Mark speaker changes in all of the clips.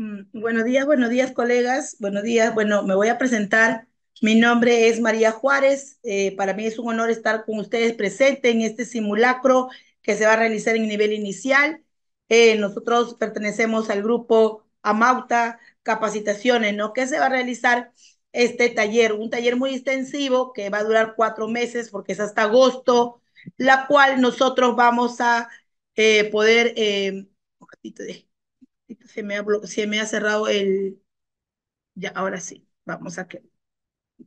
Speaker 1: Mm, buenos días, buenos días, colegas. Buenos días. Bueno, me voy a presentar. Mi nombre es María Juárez. Eh, para mí es un honor estar con ustedes presente en este simulacro que se va a realizar en nivel inicial. Eh, nosotros pertenecemos al grupo Amauta Capacitaciones, ¿no? Que se va a realizar este taller, un taller muy extensivo que va a durar cuatro meses porque es hasta agosto, la cual nosotros vamos a eh, poder... un ratito de se me ha, se me ha cerrado el... Ya, ahora sí, vamos a que...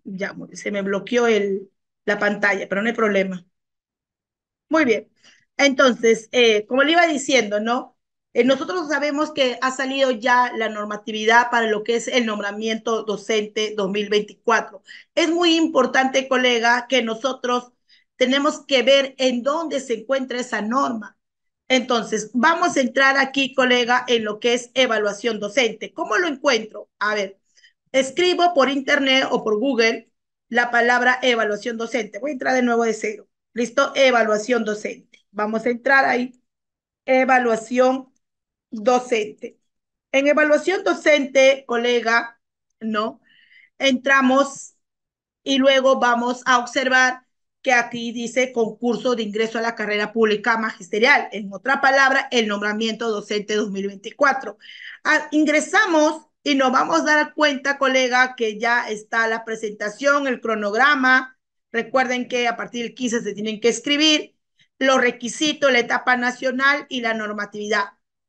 Speaker 1: Ya, se me bloqueó el, la pantalla, pero no hay problema. Muy bien. Entonces, eh, como le iba diciendo, ¿no? Eh, nosotros sabemos que ha salido ya la normatividad para lo que es el nombramiento docente 2024. Es muy importante, colega, que nosotros tenemos que ver en dónde se encuentra esa norma. Entonces, vamos a entrar aquí, colega, en lo que es evaluación docente. ¿Cómo lo encuentro? A ver, escribo por internet o por Google la palabra evaluación docente. Voy a entrar de nuevo de cero. ¿Listo? Evaluación docente. Vamos a entrar ahí. Evaluación docente. En evaluación docente, colega, ¿no? Entramos y luego vamos a observar que aquí dice concurso de ingreso a la carrera pública magisterial. En otra palabra, el nombramiento docente 2024. Ah, ingresamos y nos vamos a dar cuenta, colega, que ya está la presentación, el cronograma. Recuerden que a partir del 15 se tienen que escribir los requisitos, la etapa nacional y la normatividad.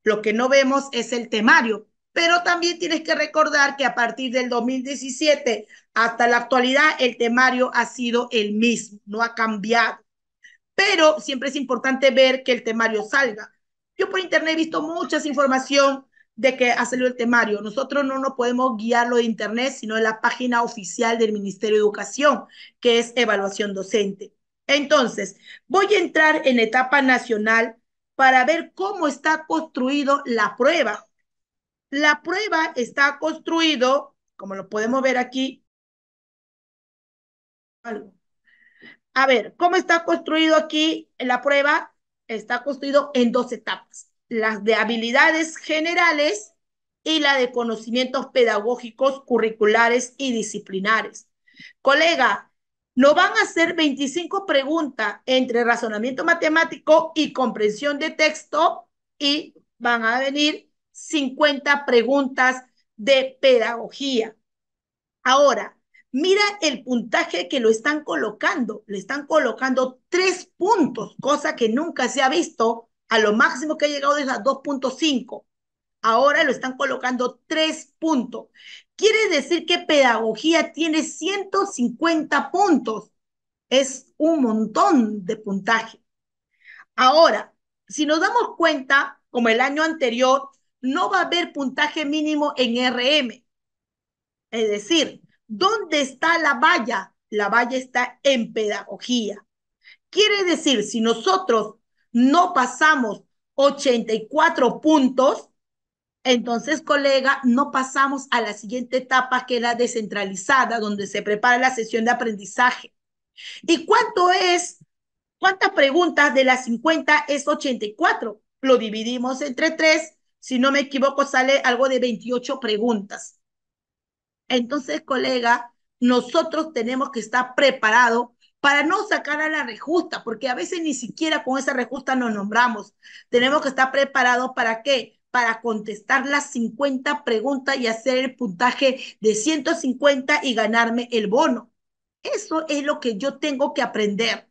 Speaker 1: Lo que no vemos es el temario, pero también tienes que recordar que a partir del 2017 hasta la actualidad el temario ha sido el mismo, no ha cambiado. Pero siempre es importante ver que el temario salga. Yo por internet he visto mucha información de que ha salido el temario. Nosotros no nos podemos guiarlo de internet, sino de la página oficial del Ministerio de Educación, que es evaluación docente. Entonces, voy a entrar en etapa nacional para ver cómo está construido la prueba. La prueba está construido, como lo podemos ver aquí, a ver, ¿cómo está construido aquí la prueba? Está construido en dos etapas, las de habilidades generales y la de conocimientos pedagógicos, curriculares y disciplinares. Colega, no van a hacer 25 preguntas entre razonamiento matemático y comprensión de texto y van a venir 50 preguntas de pedagogía. Ahora, Mira el puntaje que lo están colocando. Le están colocando tres puntos, cosa que nunca se ha visto. A lo máximo que ha llegado es a 2.5. Ahora lo están colocando tres puntos. Quiere decir que pedagogía tiene 150 puntos. Es un montón de puntaje. Ahora, si nos damos cuenta, como el año anterior, no va a haber puntaje mínimo en RM. Es decir, ¿Dónde está la valla? La valla está en pedagogía. Quiere decir, si nosotros no pasamos 84 puntos, entonces, colega, no pasamos a la siguiente etapa que es la descentralizada, donde se prepara la sesión de aprendizaje. ¿Y cuánto es? ¿Cuántas preguntas de las 50 es 84? Lo dividimos entre tres. si no me equivoco, sale algo de 28 preguntas. Entonces, colega, nosotros tenemos que estar preparados para no sacar a la rejusta, porque a veces ni siquiera con esa rejusta nos nombramos. Tenemos que estar preparados para qué? Para contestar las 50 preguntas y hacer el puntaje de 150 y ganarme el bono. Eso es lo que yo tengo que aprender.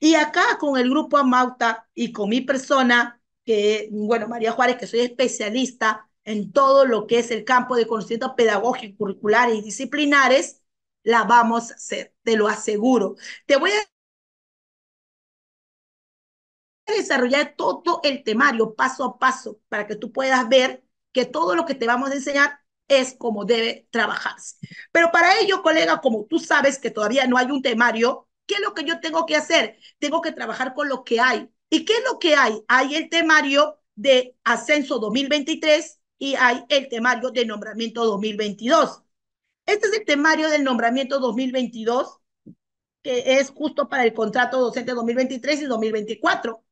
Speaker 1: Y acá con el grupo Amauta y con mi persona, que, bueno, María Juárez, que soy especialista, en todo lo que es el campo de conocimiento pedagógico, curriculares y disciplinares, la vamos a hacer, te lo aseguro. Te voy a desarrollar todo el temario paso a paso para que tú puedas ver que todo lo que te vamos a enseñar es como debe trabajarse. Pero para ello, colega, como tú sabes que todavía no hay un temario, ¿qué es lo que yo tengo que hacer? Tengo que trabajar con lo que hay. ¿Y qué es lo que hay? Hay el temario de Ascenso 2023, y hay el temario de nombramiento 2022. Este es el temario del nombramiento 2022, que es justo para el contrato docente 2023 y 2024.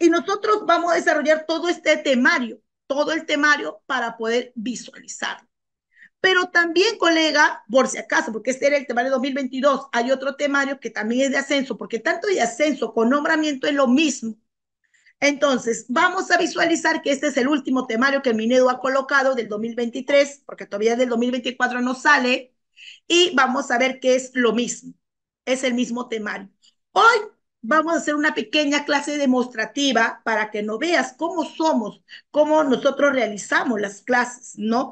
Speaker 1: Y nosotros vamos a desarrollar todo este temario, todo el temario para poder visualizarlo. Pero también, colega, por si acaso, porque este era el temario 2022, hay otro temario que también es de ascenso, porque tanto de ascenso con nombramiento es lo mismo. Entonces, vamos a visualizar que este es el último temario que Minedo ha colocado del 2023, porque todavía del 2024 no sale, y vamos a ver que es lo mismo, es el mismo temario. Hoy vamos a hacer una pequeña clase demostrativa para que no veas cómo somos, cómo nosotros realizamos las clases, ¿no?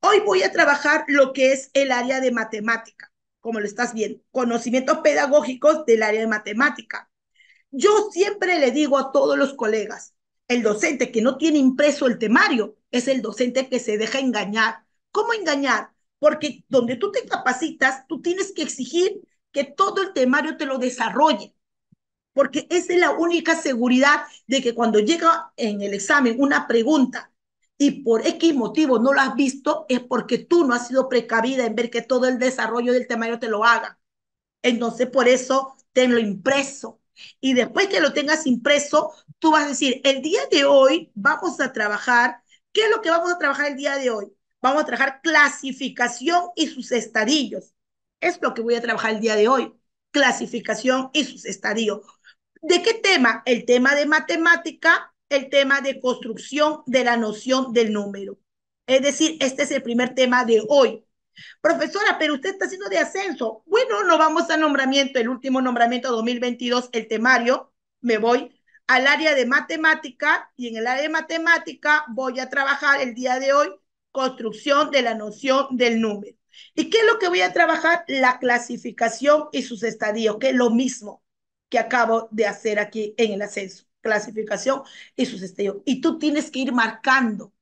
Speaker 1: Hoy voy a trabajar lo que es el área de matemática, como lo estás viendo, conocimientos pedagógicos del área de matemática. Yo siempre le digo a todos los colegas, el docente que no tiene impreso el temario es el docente que se deja engañar. ¿Cómo engañar? Porque donde tú te capacitas, tú tienes que exigir que todo el temario te lo desarrolle. Porque esa es la única seguridad de que cuando llega en el examen una pregunta y por X motivo no la has visto, es porque tú no has sido precavida en ver que todo el desarrollo del temario te lo haga. Entonces, por eso, tenlo impreso y después que lo tengas impreso, tú vas a decir, el día de hoy vamos a trabajar, ¿qué es lo que vamos a trabajar el día de hoy? Vamos a trabajar clasificación y sus estadillos. Es lo que voy a trabajar el día de hoy, clasificación y sus estadillos. ¿De qué tema? El tema de matemática, el tema de construcción de la noción del número. Es decir, este es el primer tema de hoy. Profesora, pero usted está haciendo de ascenso. Bueno, no vamos a nombramiento, el último nombramiento 2022, el temario. Me voy al área de matemática y en el área de matemática voy a trabajar el día de hoy construcción de la noción del número. ¿Y qué es lo que voy a trabajar? La clasificación y sus estadios, que es lo mismo que acabo de hacer aquí en el ascenso. Clasificación y sus estadios. Y tú tienes que ir marcando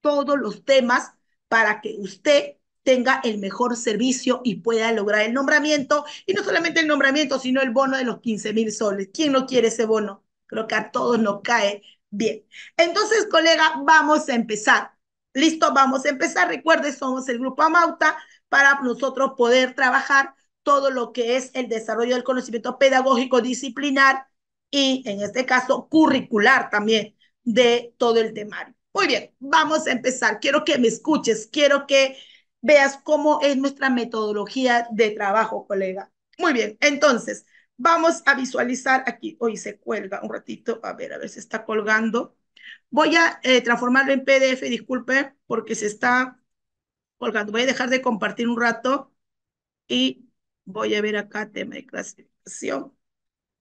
Speaker 1: todos los temas para que usted tenga el mejor servicio y pueda lograr el nombramiento, y no solamente el nombramiento, sino el bono de los 15 mil soles. ¿Quién no quiere ese bono? Creo que a todos nos cae bien. Entonces, colega, vamos a empezar. Listo, vamos a empezar. Recuerde, somos el grupo Amauta para nosotros poder trabajar todo lo que es el desarrollo del conocimiento pedagógico, disciplinar y, en este caso, curricular también de todo el temario. Muy bien, vamos a empezar. Quiero que me escuches, quiero que veas cómo es nuestra metodología de trabajo, colega. Muy bien, entonces vamos a visualizar aquí. Hoy se cuelga un ratito, a ver, a ver, se está colgando. Voy a eh, transformarlo en PDF, disculpe, porque se está colgando. Voy a dejar de compartir un rato y voy a ver acá tema de clasificación.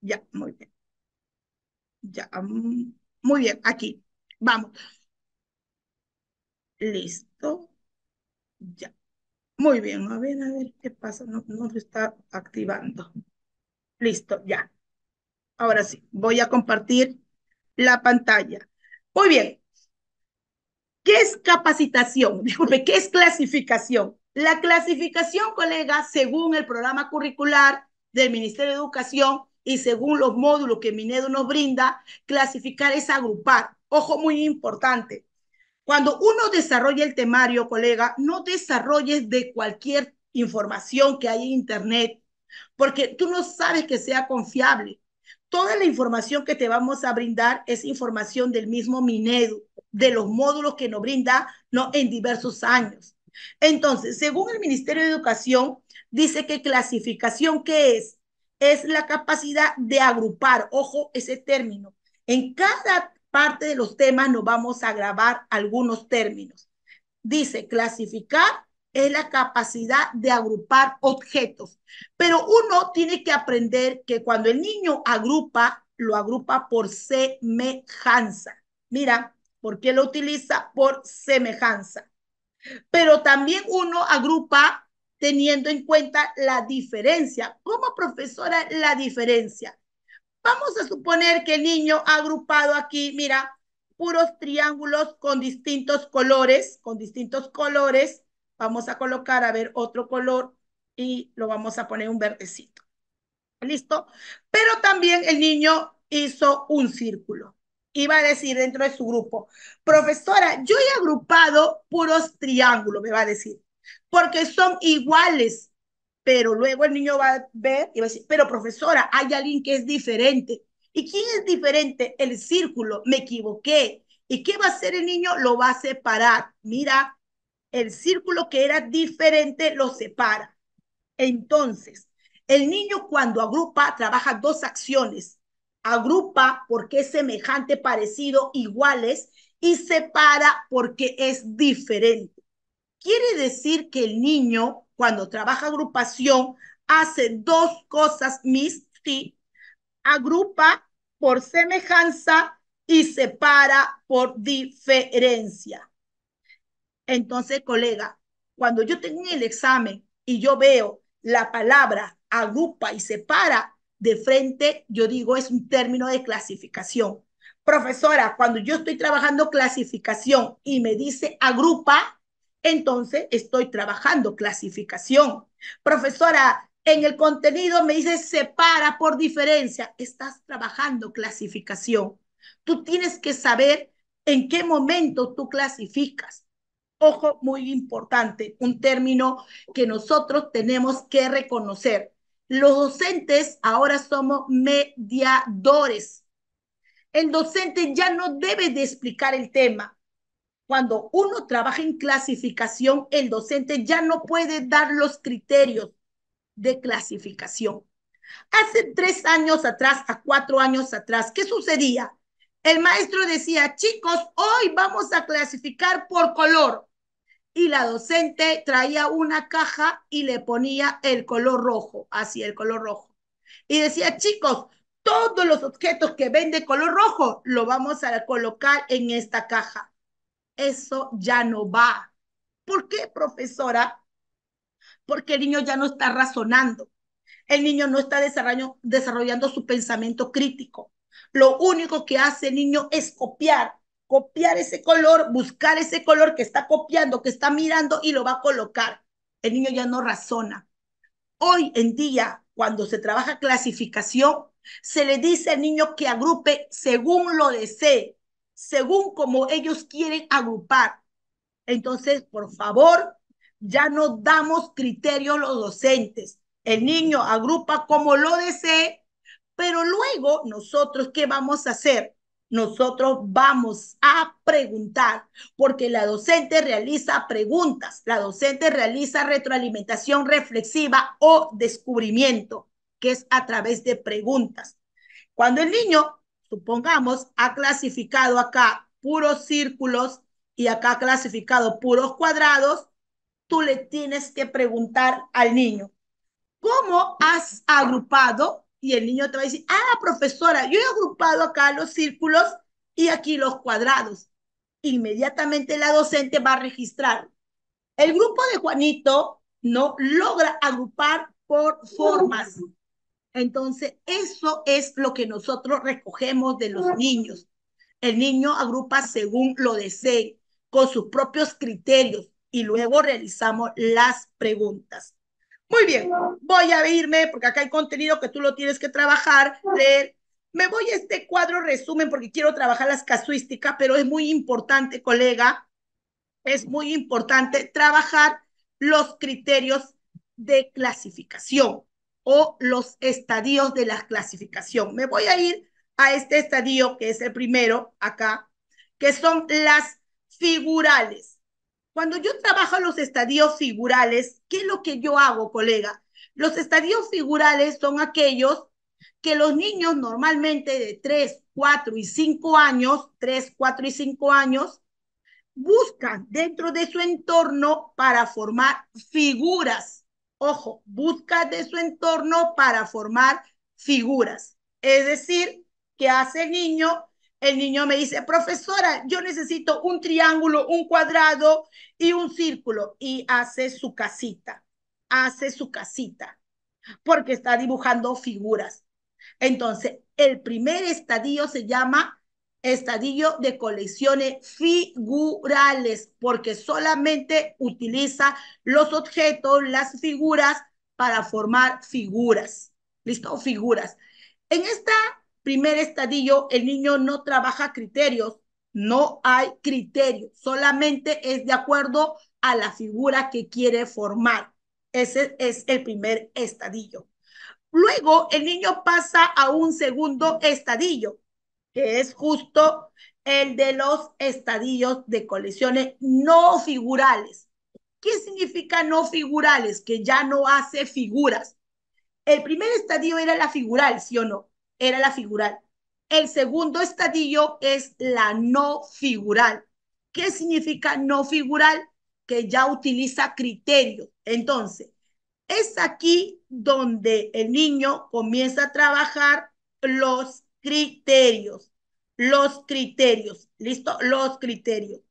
Speaker 1: Ya, muy bien. Ya, mm, muy bien, aquí. Vamos. Listo. Ya. Muy bien, a ver, a ver qué pasa. No, no se está activando. Listo, ya. Ahora sí, voy a compartir la pantalla. Muy bien. ¿Qué es capacitación? Disculpe, ¿qué es clasificación? La clasificación, colega, según el programa curricular del Ministerio de Educación y según los módulos que Minedo nos brinda, clasificar es agrupar. Ojo, muy importante. Cuando uno desarrolla el temario, colega, no desarrolles de cualquier información que hay en Internet, porque tú no sabes que sea confiable. Toda la información que te vamos a brindar es información del mismo Minedu, de los módulos que nos brinda ¿no? en diversos años. Entonces, según el Ministerio de Educación, dice que clasificación, ¿qué es? Es la capacidad de agrupar, ojo ese término, en cada parte de los temas nos vamos a grabar algunos términos. Dice, clasificar es la capacidad de agrupar objetos, pero uno tiene que aprender que cuando el niño agrupa, lo agrupa por semejanza. Mira, porque lo utiliza por semejanza. Pero también uno agrupa teniendo en cuenta la diferencia. Como profesora, la diferencia. Vamos a suponer que el niño ha agrupado aquí, mira, puros triángulos con distintos colores, con distintos colores. Vamos a colocar, a ver, otro color y lo vamos a poner un verdecito. ¿Listo? Pero también el niño hizo un círculo. Iba a decir dentro de su grupo, profesora, yo he agrupado puros triángulos, me va a decir, porque son iguales pero luego el niño va a ver y va a decir, pero profesora, hay alguien que es diferente. ¿Y quién es diferente? El círculo, me equivoqué. ¿Y qué va a hacer el niño? Lo va a separar. Mira, el círculo que era diferente lo separa. Entonces, el niño cuando agrupa trabaja dos acciones. Agrupa porque es semejante, parecido, iguales y separa porque es diferente. Quiere decir que el niño cuando trabaja agrupación, hace dos cosas misti, agrupa por semejanza y separa por diferencia. Entonces, colega, cuando yo tengo el examen y yo veo la palabra agrupa y separa de frente, yo digo es un término de clasificación. Profesora, cuando yo estoy trabajando clasificación y me dice agrupa, entonces estoy trabajando clasificación. Profesora, en el contenido me dice separa por diferencia. Estás trabajando clasificación. Tú tienes que saber en qué momento tú clasificas. Ojo, muy importante, un término que nosotros tenemos que reconocer. Los docentes ahora somos mediadores. El docente ya no debe de explicar el tema, cuando uno trabaja en clasificación, el docente ya no puede dar los criterios de clasificación. Hace tres años atrás, a cuatro años atrás, ¿qué sucedía? El maestro decía, chicos, hoy vamos a clasificar por color. Y la docente traía una caja y le ponía el color rojo, así el color rojo. Y decía, chicos, todos los objetos que ven de color rojo lo vamos a colocar en esta caja. Eso ya no va. ¿Por qué, profesora? Porque el niño ya no está razonando. El niño no está desarrollando, su pensamiento crítico. Lo único que hace el niño es copiar, copiar ese color, buscar ese color que está copiando, que está mirando y lo va a colocar. El niño ya no razona. Hoy en día, cuando se trabaja clasificación, se le dice al niño que agrupe según lo desee según como ellos quieren agrupar. Entonces, por favor, ya no damos criterio a los docentes. El niño agrupa como lo desee, pero luego nosotros, ¿qué vamos a hacer? Nosotros vamos a preguntar, porque la docente realiza preguntas, la docente realiza retroalimentación reflexiva o descubrimiento, que es a través de preguntas. Cuando el niño supongamos, ha clasificado acá puros círculos y acá ha clasificado puros cuadrados, tú le tienes que preguntar al niño, ¿cómo has agrupado? Y el niño te va a decir, ah, profesora, yo he agrupado acá los círculos y aquí los cuadrados. Inmediatamente la docente va a registrar. El grupo de Juanito no logra agrupar por formas. Entonces, eso es lo que nosotros recogemos de los niños. El niño agrupa según lo desee, con sus propios criterios, y luego realizamos las preguntas. Muy bien, voy a irme porque acá hay contenido que tú lo tienes que trabajar, leer. Me voy a este cuadro resumen porque quiero trabajar las casuísticas, pero es muy importante, colega, es muy importante trabajar los criterios de clasificación o los estadios de la clasificación. Me voy a ir a este estadio que es el primero acá, que son las figurales. Cuando yo trabajo los estadios figurales, ¿qué es lo que yo hago, colega? Los estadios figurales son aquellos que los niños normalmente de 3, 4 y 5 años, 3, 4 y 5 años, buscan dentro de su entorno para formar figuras Ojo, busca de su entorno para formar figuras. Es decir, que hace el niño? El niño me dice, profesora, yo necesito un triángulo, un cuadrado y un círculo. Y hace su casita, hace su casita, porque está dibujando figuras. Entonces, el primer estadio se llama Estadillo de colecciones figurales, porque solamente utiliza los objetos, las figuras, para formar figuras. ¿Listo? Figuras. En este primer estadillo, el niño no trabaja criterios, no hay criterio, solamente es de acuerdo a la figura que quiere formar. Ese es el primer estadillo. Luego, el niño pasa a un segundo estadillo, que es justo el de los estadios de colecciones no figurales. ¿Qué significa no figurales? Que ya no hace figuras. El primer estadio era la figural, ¿sí o no? Era la figural. El segundo estadio es la no figural. ¿Qué significa no figural? Que ya utiliza criterio. Entonces, es aquí donde el niño comienza a trabajar los criterios, los criterios, ¿listo? Los criterios.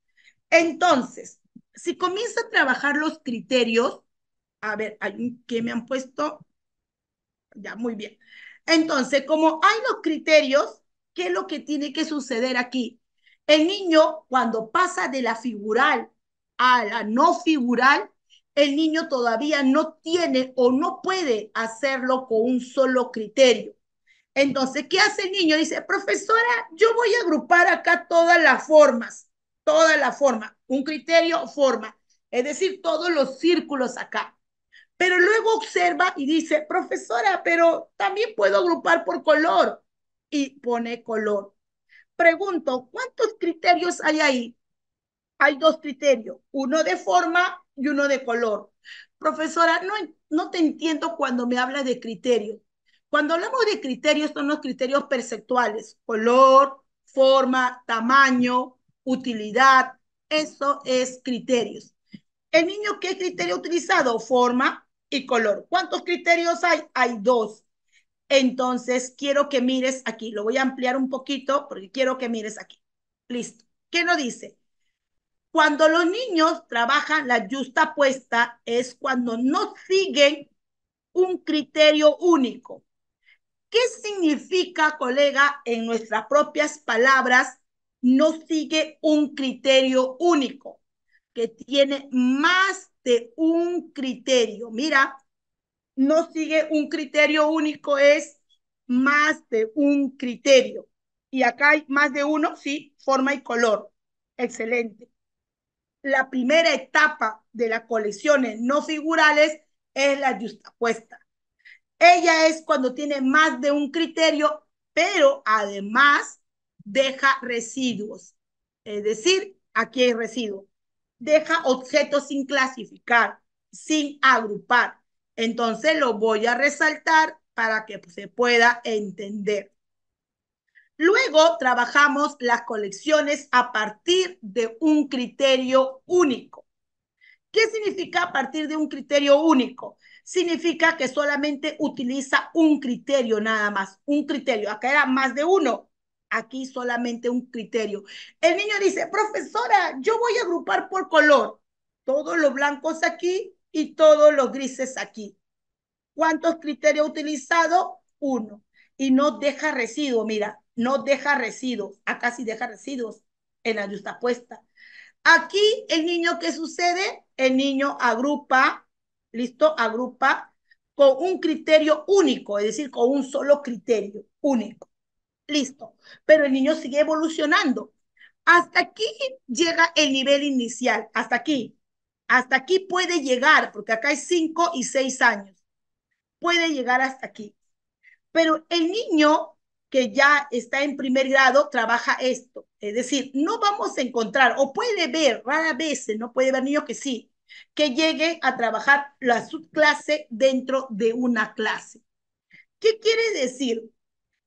Speaker 1: Entonces, si comienza a trabajar los criterios, a ver, ¿qué me han puesto, ya, muy bien. Entonces, como hay los criterios, ¿qué es lo que tiene que suceder aquí? El niño, cuando pasa de la figural a la no figural, el niño todavía no tiene o no puede hacerlo con un solo criterio. Entonces, ¿qué hace el niño? Dice, profesora, yo voy a agrupar acá todas las formas, todas las formas, un criterio forma, es decir, todos los círculos acá. Pero luego observa y dice, profesora, pero también puedo agrupar por color. Y pone color. Pregunto, ¿cuántos criterios hay ahí? Hay dos criterios, uno de forma y uno de color. Profesora, no, no te entiendo cuando me hablas de criterio. Cuando hablamos de criterios, son los criterios perceptuales, color, forma, tamaño, utilidad, eso es criterios. El niño, ¿qué criterio ha utilizado? Forma y color. ¿Cuántos criterios hay? Hay dos. Entonces, quiero que mires aquí. Lo voy a ampliar un poquito porque quiero que mires aquí. Listo. ¿Qué nos dice? Cuando los niños trabajan la justa apuesta es cuando no siguen un criterio único. ¿Qué significa, colega, en nuestras propias palabras, no sigue un criterio único, que tiene más de un criterio? Mira, no sigue un criterio único es más de un criterio. Y acá hay más de uno, sí, forma y color. Excelente. La primera etapa de las colecciones no figurales es la justapuesta. Ella es cuando tiene más de un criterio, pero además deja residuos. Es decir, aquí hay residuo. Deja objetos sin clasificar, sin agrupar. Entonces lo voy a resaltar para que se pueda entender. Luego trabajamos las colecciones a partir de un criterio único. ¿Qué significa a partir de un criterio único? significa que solamente utiliza un criterio nada más, un criterio. Acá era más de uno, aquí solamente un criterio. El niño dice, profesora, yo voy a agrupar por color todos los blancos aquí y todos los grises aquí. ¿Cuántos criterios ha utilizado? Uno. Y no deja residuo mira, no deja residuos. Acá sí deja residuos en la justa Aquí el niño, ¿qué sucede? El niño agrupa ¿listo? Agrupa con un criterio único, es decir, con un solo criterio único. Listo. Pero el niño sigue evolucionando. Hasta aquí llega el nivel inicial, hasta aquí. Hasta aquí puede llegar, porque acá hay cinco y seis años. Puede llegar hasta aquí. Pero el niño que ya está en primer grado trabaja esto. Es decir, no vamos a encontrar, o puede ver, rara vez, no puede ver niños que sí, que llegue a trabajar la subclase dentro de una clase. ¿Qué quiere decir?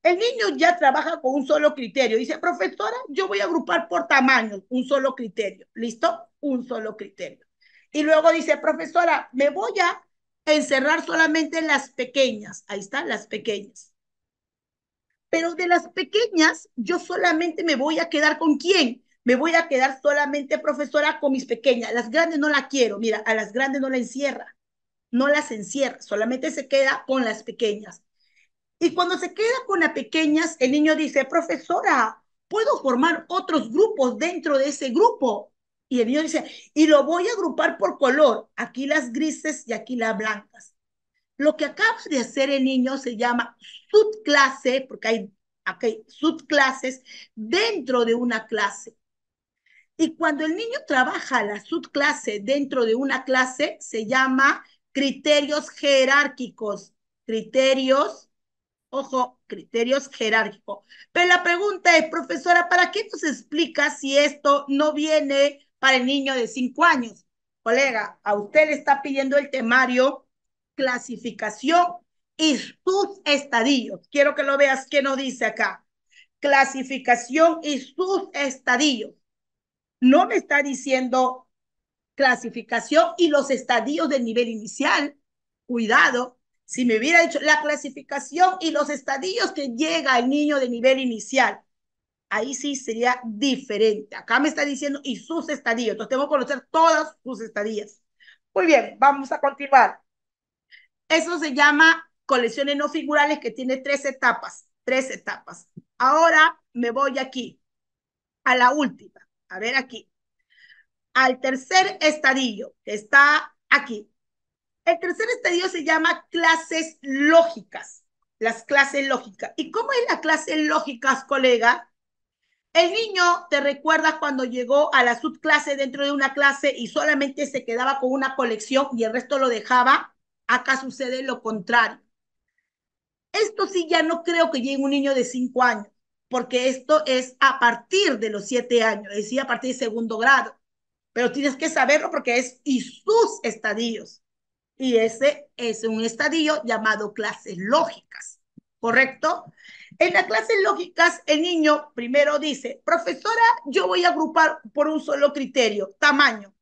Speaker 1: El niño ya trabaja con un solo criterio. Dice, profesora, yo voy a agrupar por tamaño, un solo criterio. ¿Listo? Un solo criterio. Y luego dice, profesora, me voy a encerrar solamente en las pequeñas. Ahí están las pequeñas. Pero de las pequeñas, yo solamente me voy a quedar con quién? me voy a quedar solamente profesora con mis pequeñas. Las grandes no la quiero, mira, a las grandes no la encierra, no las encierra, solamente se queda con las pequeñas. Y cuando se queda con las pequeñas, el niño dice, profesora, ¿puedo formar otros grupos dentro de ese grupo? Y el niño dice, y lo voy a agrupar por color, aquí las grises y aquí las blancas. Lo que acaba de hacer el niño se llama subclase, porque hay, hay subclases dentro de una clase. Y cuando el niño trabaja la subclase dentro de una clase, se llama criterios jerárquicos. Criterios, ojo, criterios jerárquicos. Pero la pregunta es, profesora, ¿para qué nos explica si esto no viene para el niño de cinco años? Colega, a usted le está pidiendo el temario clasificación y sus estadillos. Quiero que lo veas que nos dice acá. Clasificación y sus estadillos no me está diciendo clasificación y los estadios del nivel inicial. Cuidado, si me hubiera dicho la clasificación y los estadios que llega el niño de nivel inicial, ahí sí sería diferente. Acá me está diciendo y sus estadios Entonces tengo que conocer todas sus estadías. Muy bien, vamos a continuar. Eso se llama colecciones no figurales que tiene tres etapas, tres etapas. Ahora me voy aquí a la última a ver aquí, al tercer estadillo, que está aquí. El tercer estadillo se llama clases lógicas, las clases lógicas. ¿Y cómo es la clase lógicas, colega? El niño, ¿te recuerda cuando llegó a la subclase dentro de una clase y solamente se quedaba con una colección y el resto lo dejaba? Acá sucede lo contrario. Esto sí ya no creo que llegue un niño de cinco años porque esto es a partir de los siete años, es decir, a partir de segundo grado. Pero tienes que saberlo porque es y sus estadios. Y ese es un estadio llamado clases lógicas, ¿correcto? En las clases lógicas, el niño primero dice, profesora, yo voy a agrupar por un solo criterio, tamaño.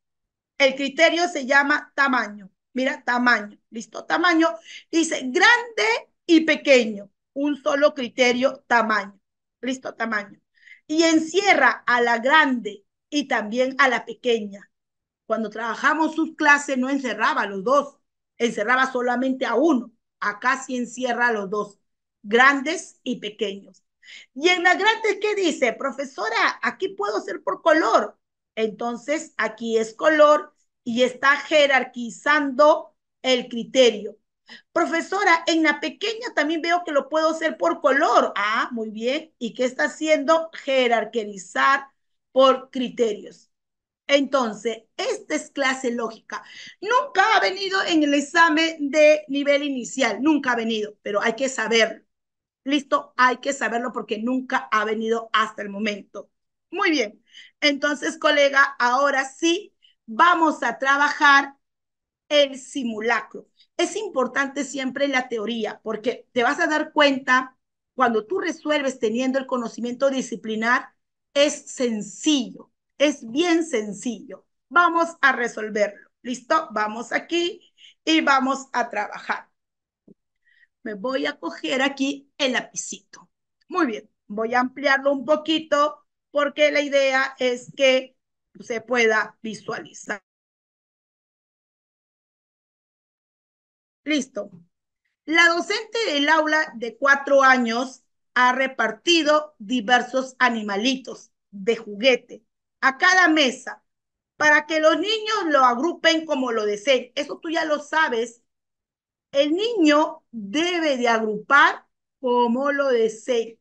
Speaker 1: El criterio se llama tamaño. Mira, tamaño, listo, tamaño. Dice grande y pequeño, un solo criterio, tamaño. Listo, tamaño. Y encierra a la grande y también a la pequeña. Cuando trabajamos sus clases no encerraba a los dos, encerraba solamente a uno. Acá sí encierra a los dos, grandes y pequeños. Y en la grande, ¿qué dice? Profesora, aquí puedo ser por color. Entonces, aquí es color y está jerarquizando el criterio. Profesora, en la pequeña también veo que lo puedo hacer por color. Ah, muy bien. ¿Y qué está haciendo? Jerarquizar por criterios. Entonces, esta es clase lógica. Nunca ha venido en el examen de nivel inicial, nunca ha venido, pero hay que saberlo. Listo, hay que saberlo porque nunca ha venido hasta el momento. Muy bien. Entonces, colega, ahora sí vamos a trabajar el simulacro es importante siempre la teoría, porque te vas a dar cuenta cuando tú resuelves teniendo el conocimiento disciplinar, es sencillo, es bien sencillo. Vamos a resolverlo. ¿Listo? Vamos aquí y vamos a trabajar. Me voy a coger aquí el lapicito. Muy bien, voy a ampliarlo un poquito porque la idea es que se pueda visualizar. Listo. La docente del aula de cuatro años ha repartido diversos animalitos de juguete a cada mesa para que los niños lo agrupen como lo deseen. Eso tú ya lo sabes. El niño debe de agrupar como lo deseen.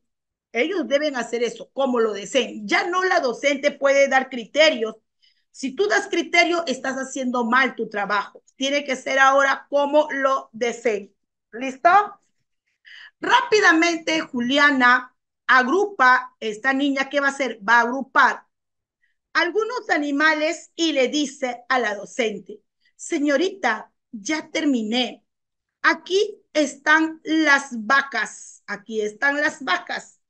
Speaker 1: Ellos deben hacer eso como lo deseen. Ya no la docente puede dar criterios. Si tú das criterio, estás haciendo mal tu trabajo tiene que ser ahora como lo deseen. ¿Listo? Rápidamente, Juliana agrupa esta niña ¿Qué va a hacer, va a agrupar algunos animales y le dice a la docente, señorita, ya terminé. Aquí están las vacas, aquí están las vacas.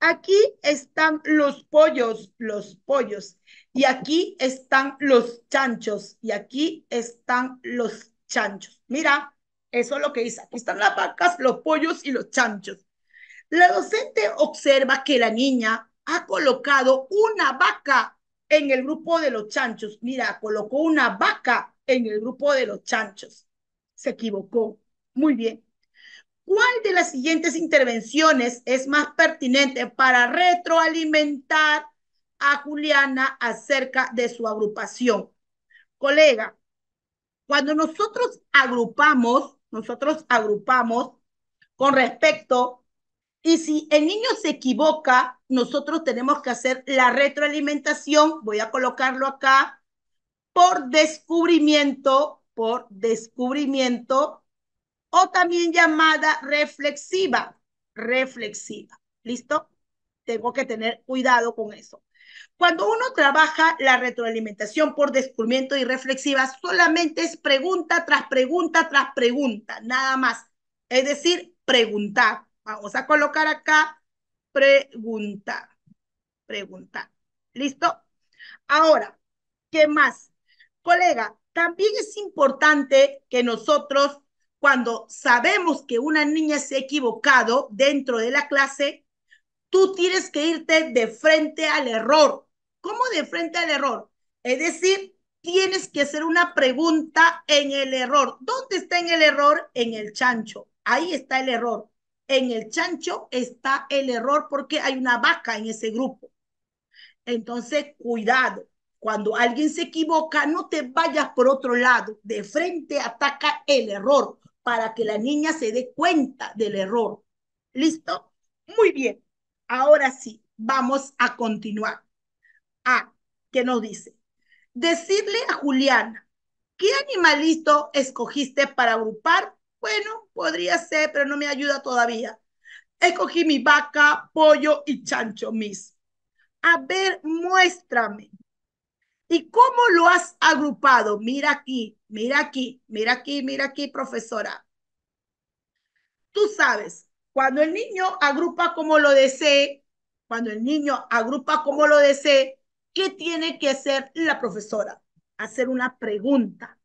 Speaker 1: Aquí están los pollos, los pollos. Y aquí están los chanchos. Y aquí están los chanchos. Mira, eso es lo que dice. Aquí están las vacas, los pollos y los chanchos. La docente observa que la niña ha colocado una vaca en el grupo de los chanchos. Mira, colocó una vaca en el grupo de los chanchos. Se equivocó. Muy bien. ¿Cuál de las siguientes intervenciones es más pertinente para retroalimentar a Juliana acerca de su agrupación. Colega, cuando nosotros agrupamos, nosotros agrupamos con respecto, y si el niño se equivoca, nosotros tenemos que hacer la retroalimentación, voy a colocarlo acá, por descubrimiento, por descubrimiento, o también llamada reflexiva, reflexiva. ¿Listo? Tengo que tener cuidado con eso. Cuando uno trabaja la retroalimentación por descubrimiento y reflexiva, solamente es pregunta tras pregunta tras pregunta, nada más. Es decir, preguntar. Vamos a colocar acá preguntar. Preguntar. ¿Listo? Ahora, ¿qué más? Colega, también es importante que nosotros, cuando sabemos que una niña se ha equivocado dentro de la clase, tú tienes que irte de frente al error. ¿Cómo de frente al error? Es decir, tienes que hacer una pregunta en el error. ¿Dónde está en el error? En el chancho. Ahí está el error. En el chancho está el error porque hay una vaca en ese grupo. Entonces, cuidado. Cuando alguien se equivoca, no te vayas por otro lado. De frente ataca el error para que la niña se dé cuenta del error. ¿Listo? Muy bien. Ahora sí, vamos a continuar. A, ah, que nos dice, decirle a Juliana, ¿qué animalito escogiste para agrupar? Bueno, podría ser, pero no me ayuda todavía. Escogí mi vaca, pollo y chancho mis. A ver, muéstrame. ¿Y cómo lo has agrupado? Mira aquí, mira aquí, mira aquí, mira aquí, profesora. Tú sabes, cuando el niño agrupa como lo desee, cuando el niño agrupa como lo desee, ¿qué tiene que hacer la profesora? Hacer una pregunta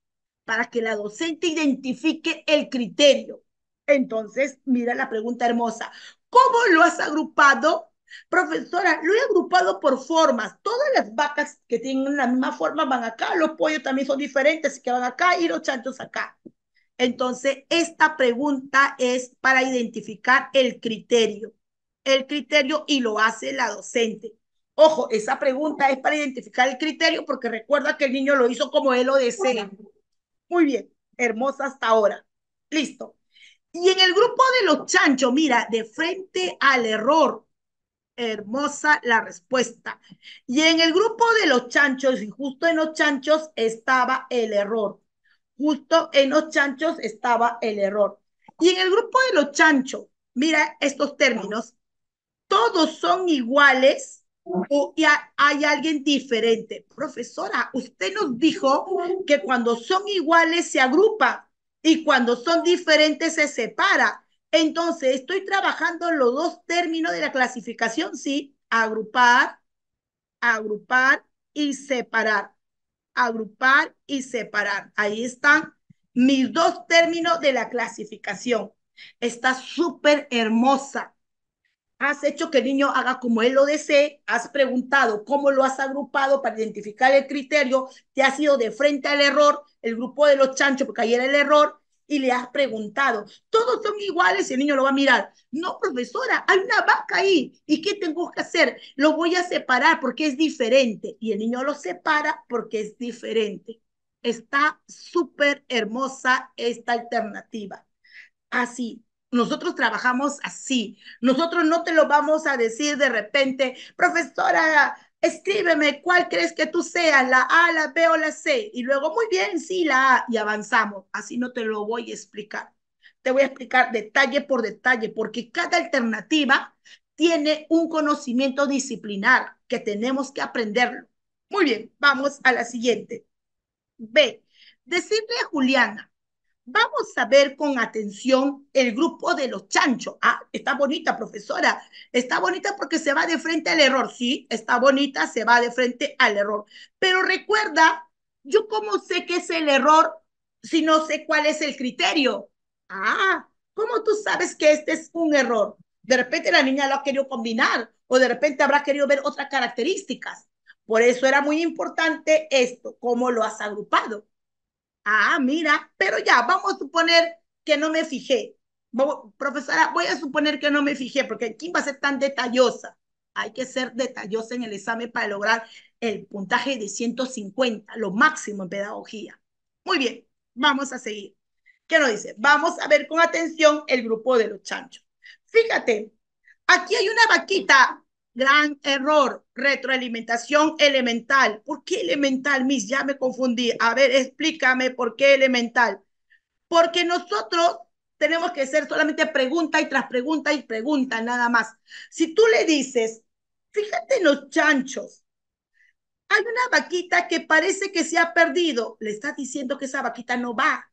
Speaker 1: para que la docente identifique el criterio. Entonces, mira la pregunta hermosa. ¿Cómo lo has agrupado? Profesora, lo he agrupado por formas. Todas las vacas que tienen la misma forma van acá, los pollos también son diferentes, así que van acá y los chanchos acá. Entonces, esta pregunta es para identificar el criterio, el criterio y lo hace la docente. Ojo, esa pregunta es para identificar el criterio porque recuerda que el niño lo hizo como él lo desea. Muy bien, hermosa hasta ahora. Listo. Y en el grupo de los chanchos, mira, de frente al error, hermosa la respuesta. Y en el grupo de los chanchos, y justo en los chanchos estaba el error. Justo en los chanchos estaba el error. Y en el grupo de los chanchos, mira estos términos, todos son iguales o hay alguien diferente. Profesora, usted nos dijo que cuando son iguales se agrupa y cuando son diferentes se separa. Entonces, estoy trabajando los dos términos de la clasificación, sí, agrupar, agrupar y separar agrupar y separar. Ahí están mis dos términos de la clasificación. Está súper hermosa. Has hecho que el niño haga como él lo desee, has preguntado cómo lo has agrupado para identificar el criterio, te has ido de frente al error, el grupo de los chanchos, porque ahí era el error, y le has preguntado. Todos son iguales y el niño lo va a mirar. No, profesora, hay una vaca ahí. ¿Y qué tengo que hacer? Lo voy a separar porque es diferente. Y el niño lo separa porque es diferente. Está súper hermosa esta alternativa. Así, nosotros trabajamos así. Nosotros no te lo vamos a decir de repente, profesora escríbeme cuál crees que tú seas, la A, la B o la C. Y luego, muy bien, sí, la A, y avanzamos. Así no te lo voy a explicar. Te voy a explicar detalle por detalle, porque cada alternativa tiene un conocimiento disciplinar que tenemos que aprenderlo. Muy bien, vamos a la siguiente. B. Decirle a Juliana Vamos a ver con atención el grupo de los chanchos. Ah, está bonita, profesora. Está bonita porque se va de frente al error. Sí, está bonita, se va de frente al error. Pero recuerda, yo cómo sé que es el error si no sé cuál es el criterio. Ah, ¿cómo tú sabes que este es un error? De repente la niña lo ha querido combinar o de repente habrá querido ver otras características. Por eso era muy importante esto, cómo lo has agrupado. Ah, mira, pero ya, vamos a suponer que no me fijé. profesora, voy a suponer que no me fijé, porque aquí va a ser tan detallosa? Hay que ser detallosa en el examen para lograr el puntaje de 150, lo máximo en pedagogía. Muy bien, vamos a seguir. ¿Qué nos dice? Vamos a ver con atención el grupo de los chanchos. Fíjate, aquí hay una vaquita Gran error, retroalimentación elemental. ¿Por qué elemental, Miss? Ya me confundí. A ver, explícame por qué elemental. Porque nosotros tenemos que ser solamente pregunta y tras pregunta y pregunta, nada más. Si tú le dices, fíjate en los chanchos, hay una vaquita que parece que se ha perdido, le estás diciendo que esa vaquita no va.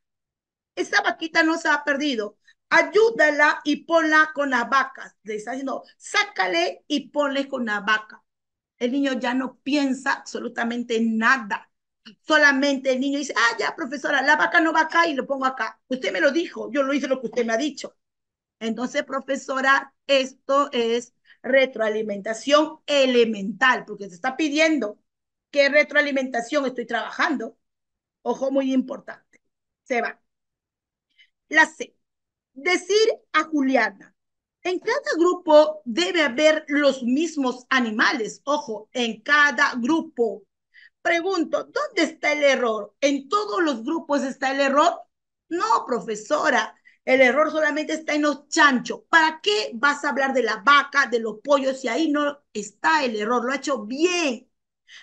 Speaker 1: Esa vaquita no se ha perdido ayúdala y ponla con la vaca. Le está diciendo, sácale y ponle con la vaca. El niño ya no piensa absolutamente nada. Solamente el niño dice, ah, ya, profesora, la vaca no va acá y lo pongo acá. Usted me lo dijo, yo lo hice lo que usted me ha dicho. Entonces, profesora, esto es retroalimentación elemental, porque se está pidiendo qué retroalimentación estoy trabajando. Ojo, muy importante. Se va. La C. Decir a Juliana, en cada grupo debe haber los mismos animales. Ojo, en cada grupo. Pregunto, ¿dónde está el error? ¿En todos los grupos está el error? No, profesora. El error solamente está en los chanchos. ¿Para qué vas a hablar de la vaca, de los pollos, si ahí no está el error? Lo ha hecho bien.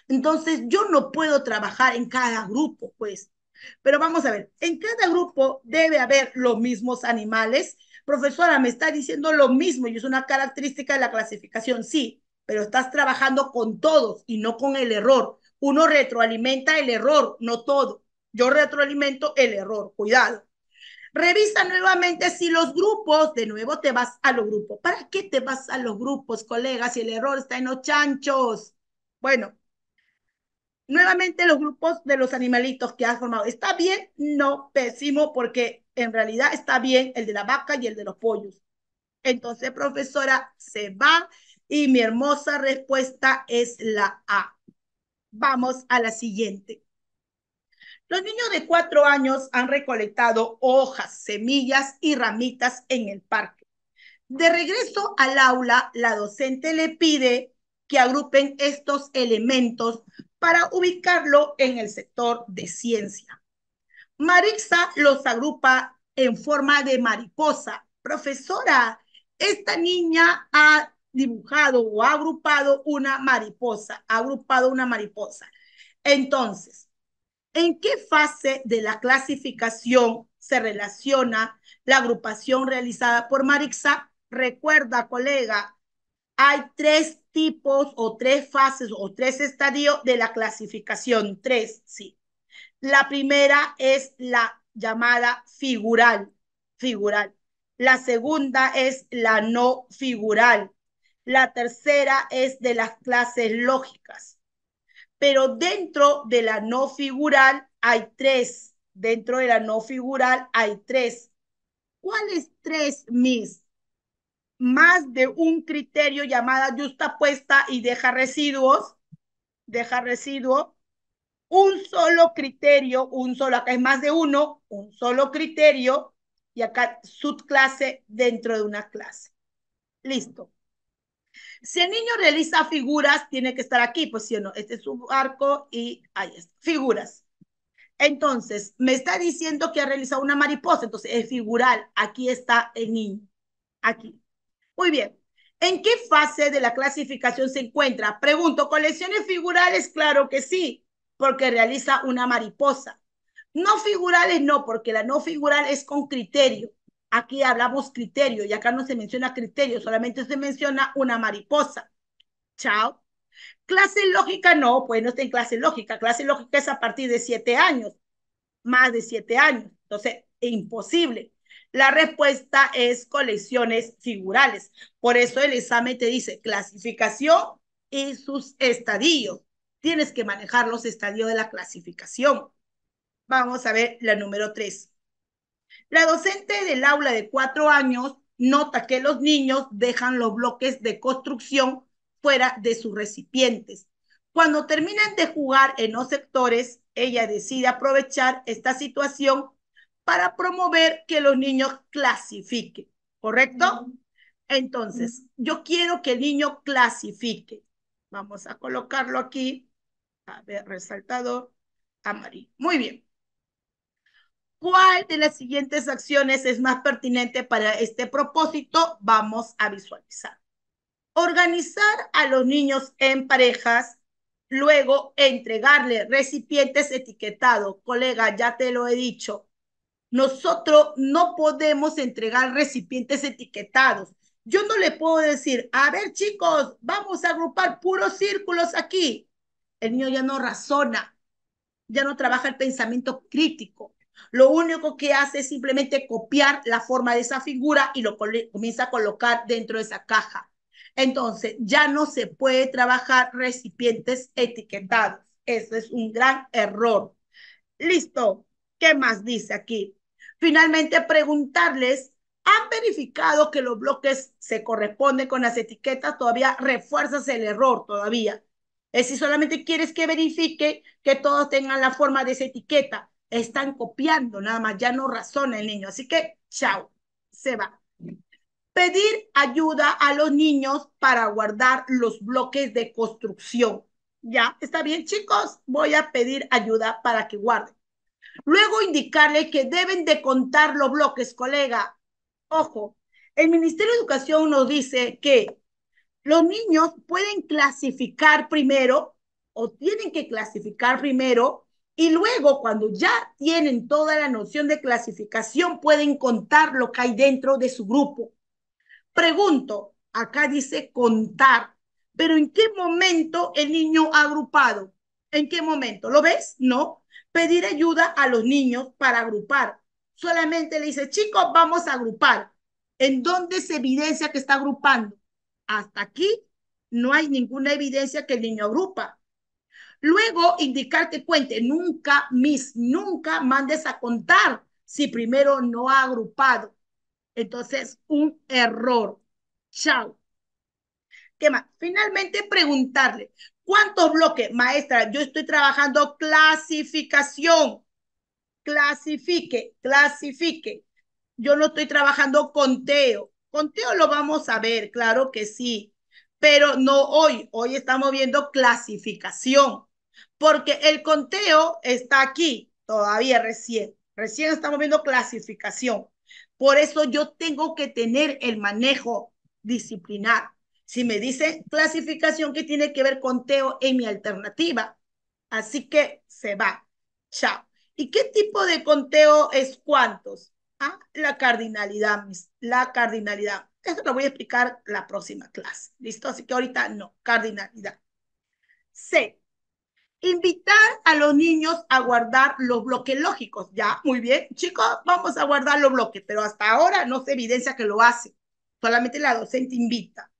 Speaker 1: Entonces, yo no puedo trabajar en cada grupo, pues. Pero vamos a ver, en cada grupo debe haber los mismos animales. Profesora, me está diciendo lo mismo y es una característica de la clasificación, sí, pero estás trabajando con todos y no con el error. Uno retroalimenta el error, no todo. Yo retroalimento el error, cuidado. Revisa nuevamente si los grupos, de nuevo te vas a los grupos. ¿Para qué te vas a los grupos, colegas? Si el error está en los chanchos. Bueno, Nuevamente los grupos de los animalitos que has formado. ¿Está bien? No, pésimo, porque en realidad está bien el de la vaca y el de los pollos. Entonces, profesora, se va y mi hermosa respuesta es la A. Vamos a la siguiente. Los niños de cuatro años han recolectado hojas, semillas y ramitas en el parque. De regreso al aula, la docente le pide que agrupen estos elementos para ubicarlo en el sector de ciencia. Marixa los agrupa en forma de mariposa. Profesora, esta niña ha dibujado o ha agrupado una mariposa, ha agrupado una mariposa. Entonces, ¿en qué fase de la clasificación se relaciona la agrupación realizada por Marixa? Recuerda, colega, hay tres tipos o tres fases o tres estadios de la clasificación, tres, sí. La primera es la llamada figural, figural. La segunda es la no figural. La tercera es de las clases lógicas. Pero dentro de la no figural hay tres. Dentro de la no figural hay tres. ¿Cuáles tres, Miss? más de un criterio llamada justa puesta y deja residuos, deja residuo, un solo criterio, un solo, acá es más de uno, un solo criterio y acá subclase dentro de una clase. Listo. Si el niño realiza figuras, tiene que estar aquí, pues si o no, este es su arco y ahí es, figuras. Entonces, me está diciendo que ha realizado una mariposa, entonces es figural, aquí está el niño, aquí. Muy bien. ¿En qué fase de la clasificación se encuentra? Pregunto, colecciones figurales, claro que sí, porque realiza una mariposa. No figurales, no, porque la no figural es con criterio. Aquí hablamos criterio y acá no se menciona criterio, solamente se menciona una mariposa. Chao. Clase lógica, no, pues no está en clase lógica. Clase lógica es a partir de siete años, más de siete años. Entonces, imposible. La respuesta es colecciones figurales. Por eso el examen te dice clasificación y sus estadios. Tienes que manejar los estadios de la clasificación. Vamos a ver la número tres. La docente del aula de cuatro años nota que los niños dejan los bloques de construcción fuera de sus recipientes. Cuando terminan de jugar en los sectores, ella decide aprovechar esta situación para promover que los niños clasifiquen, ¿correcto? Entonces, yo quiero que el niño clasifique. Vamos a colocarlo aquí. A ver, resaltador amarillo. Muy bien. ¿Cuál de las siguientes acciones es más pertinente para este propósito? Vamos a visualizar. Organizar a los niños en parejas, luego entregarle recipientes etiquetados. Colega, ya te lo he dicho, nosotros no podemos entregar recipientes etiquetados. Yo no le puedo decir, a ver chicos, vamos a agrupar puros círculos aquí. El niño ya no razona, ya no trabaja el pensamiento crítico. Lo único que hace es simplemente copiar la forma de esa figura y lo comienza a colocar dentro de esa caja. Entonces, ya no se puede trabajar recipientes etiquetados. Eso es un gran error. Listo. ¿Qué más dice aquí? Finalmente, preguntarles, ¿han verificado que los bloques se corresponden con las etiquetas? Todavía refuerzas el error, todavía. Es si solamente quieres que verifique que todos tengan la forma de esa etiqueta. Están copiando nada más, ya no razona el niño. Así que, chao, se va. Pedir ayuda a los niños para guardar los bloques de construcción. Ya, está bien, chicos, voy a pedir ayuda para que guarden. Luego indicarle que deben de contar los bloques, colega. Ojo, el Ministerio de Educación nos dice que los niños pueden clasificar primero o tienen que clasificar primero y luego cuando ya tienen toda la noción de clasificación pueden contar lo que hay dentro de su grupo. Pregunto, acá dice contar, pero ¿en qué momento el niño ha agrupado? ¿En qué momento? ¿Lo ves? No pedir ayuda a los niños para agrupar. Solamente le dice, chicos, vamos a agrupar. ¿En dónde se evidencia que está agrupando? Hasta aquí no hay ninguna evidencia que el niño agrupa. Luego, indicar que cuente. Nunca, mis, nunca mandes a contar si primero no ha agrupado. Entonces, un error. Chao. ¿Qué más? Finalmente, preguntarle, ¿Cuántos bloques? Maestra, yo estoy trabajando clasificación. Clasifique, clasifique. Yo no estoy trabajando conteo. Conteo lo vamos a ver, claro que sí, pero no hoy. Hoy estamos viendo clasificación, porque el conteo está aquí todavía recién. Recién estamos viendo clasificación. Por eso yo tengo que tener el manejo disciplinar si me dice clasificación que tiene que ver con teo en mi alternativa, así que se va. Chao. ¿Y qué tipo de conteo es cuántos? Ah, la cardinalidad, mis, la cardinalidad. Esto lo voy a explicar la próxima clase. ¿Listo? Así que ahorita no, cardinalidad. C. Invitar a los niños a guardar los bloques lógicos. Ya, muy bien. Chicos, vamos a guardar los bloques, pero hasta ahora no se evidencia que lo hace. Solamente la docente invita.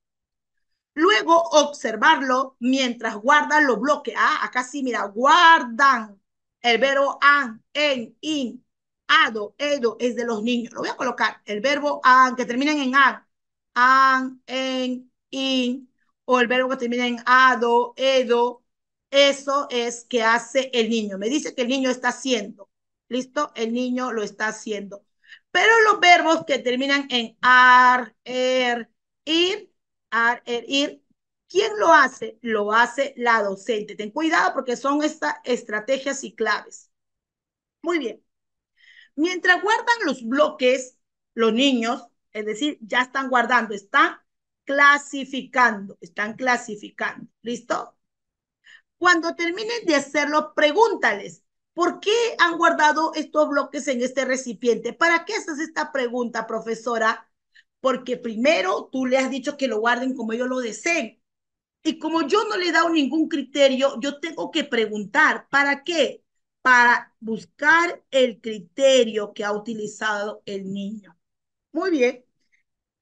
Speaker 1: Luego observarlo mientras guardan los bloques. Ah, acá sí, mira, guardan el verbo an, en, in, ado, edo, es de los niños. Lo voy a colocar, el verbo an, que terminen en an, an, en, in, o el verbo que termina en ado, edo, eso es que hace el niño. Me dice que el niño está haciendo. ¿Listo? El niño lo está haciendo. Pero los verbos que terminan en ar, er, ir, Er, ¿Quién lo hace? Lo hace la docente. Ten cuidado porque son estas estrategias y claves. Muy bien. Mientras guardan los bloques, los niños, es decir, ya están guardando, están clasificando, están clasificando. ¿Listo? Cuando terminen de hacerlo, pregúntales, ¿por qué han guardado estos bloques en este recipiente? ¿Para qué haces esta pregunta, profesora? porque primero tú le has dicho que lo guarden como ellos lo deseen. Y como yo no le he dado ningún criterio, yo tengo que preguntar, ¿para qué? Para buscar el criterio que ha utilizado el niño. Muy bien.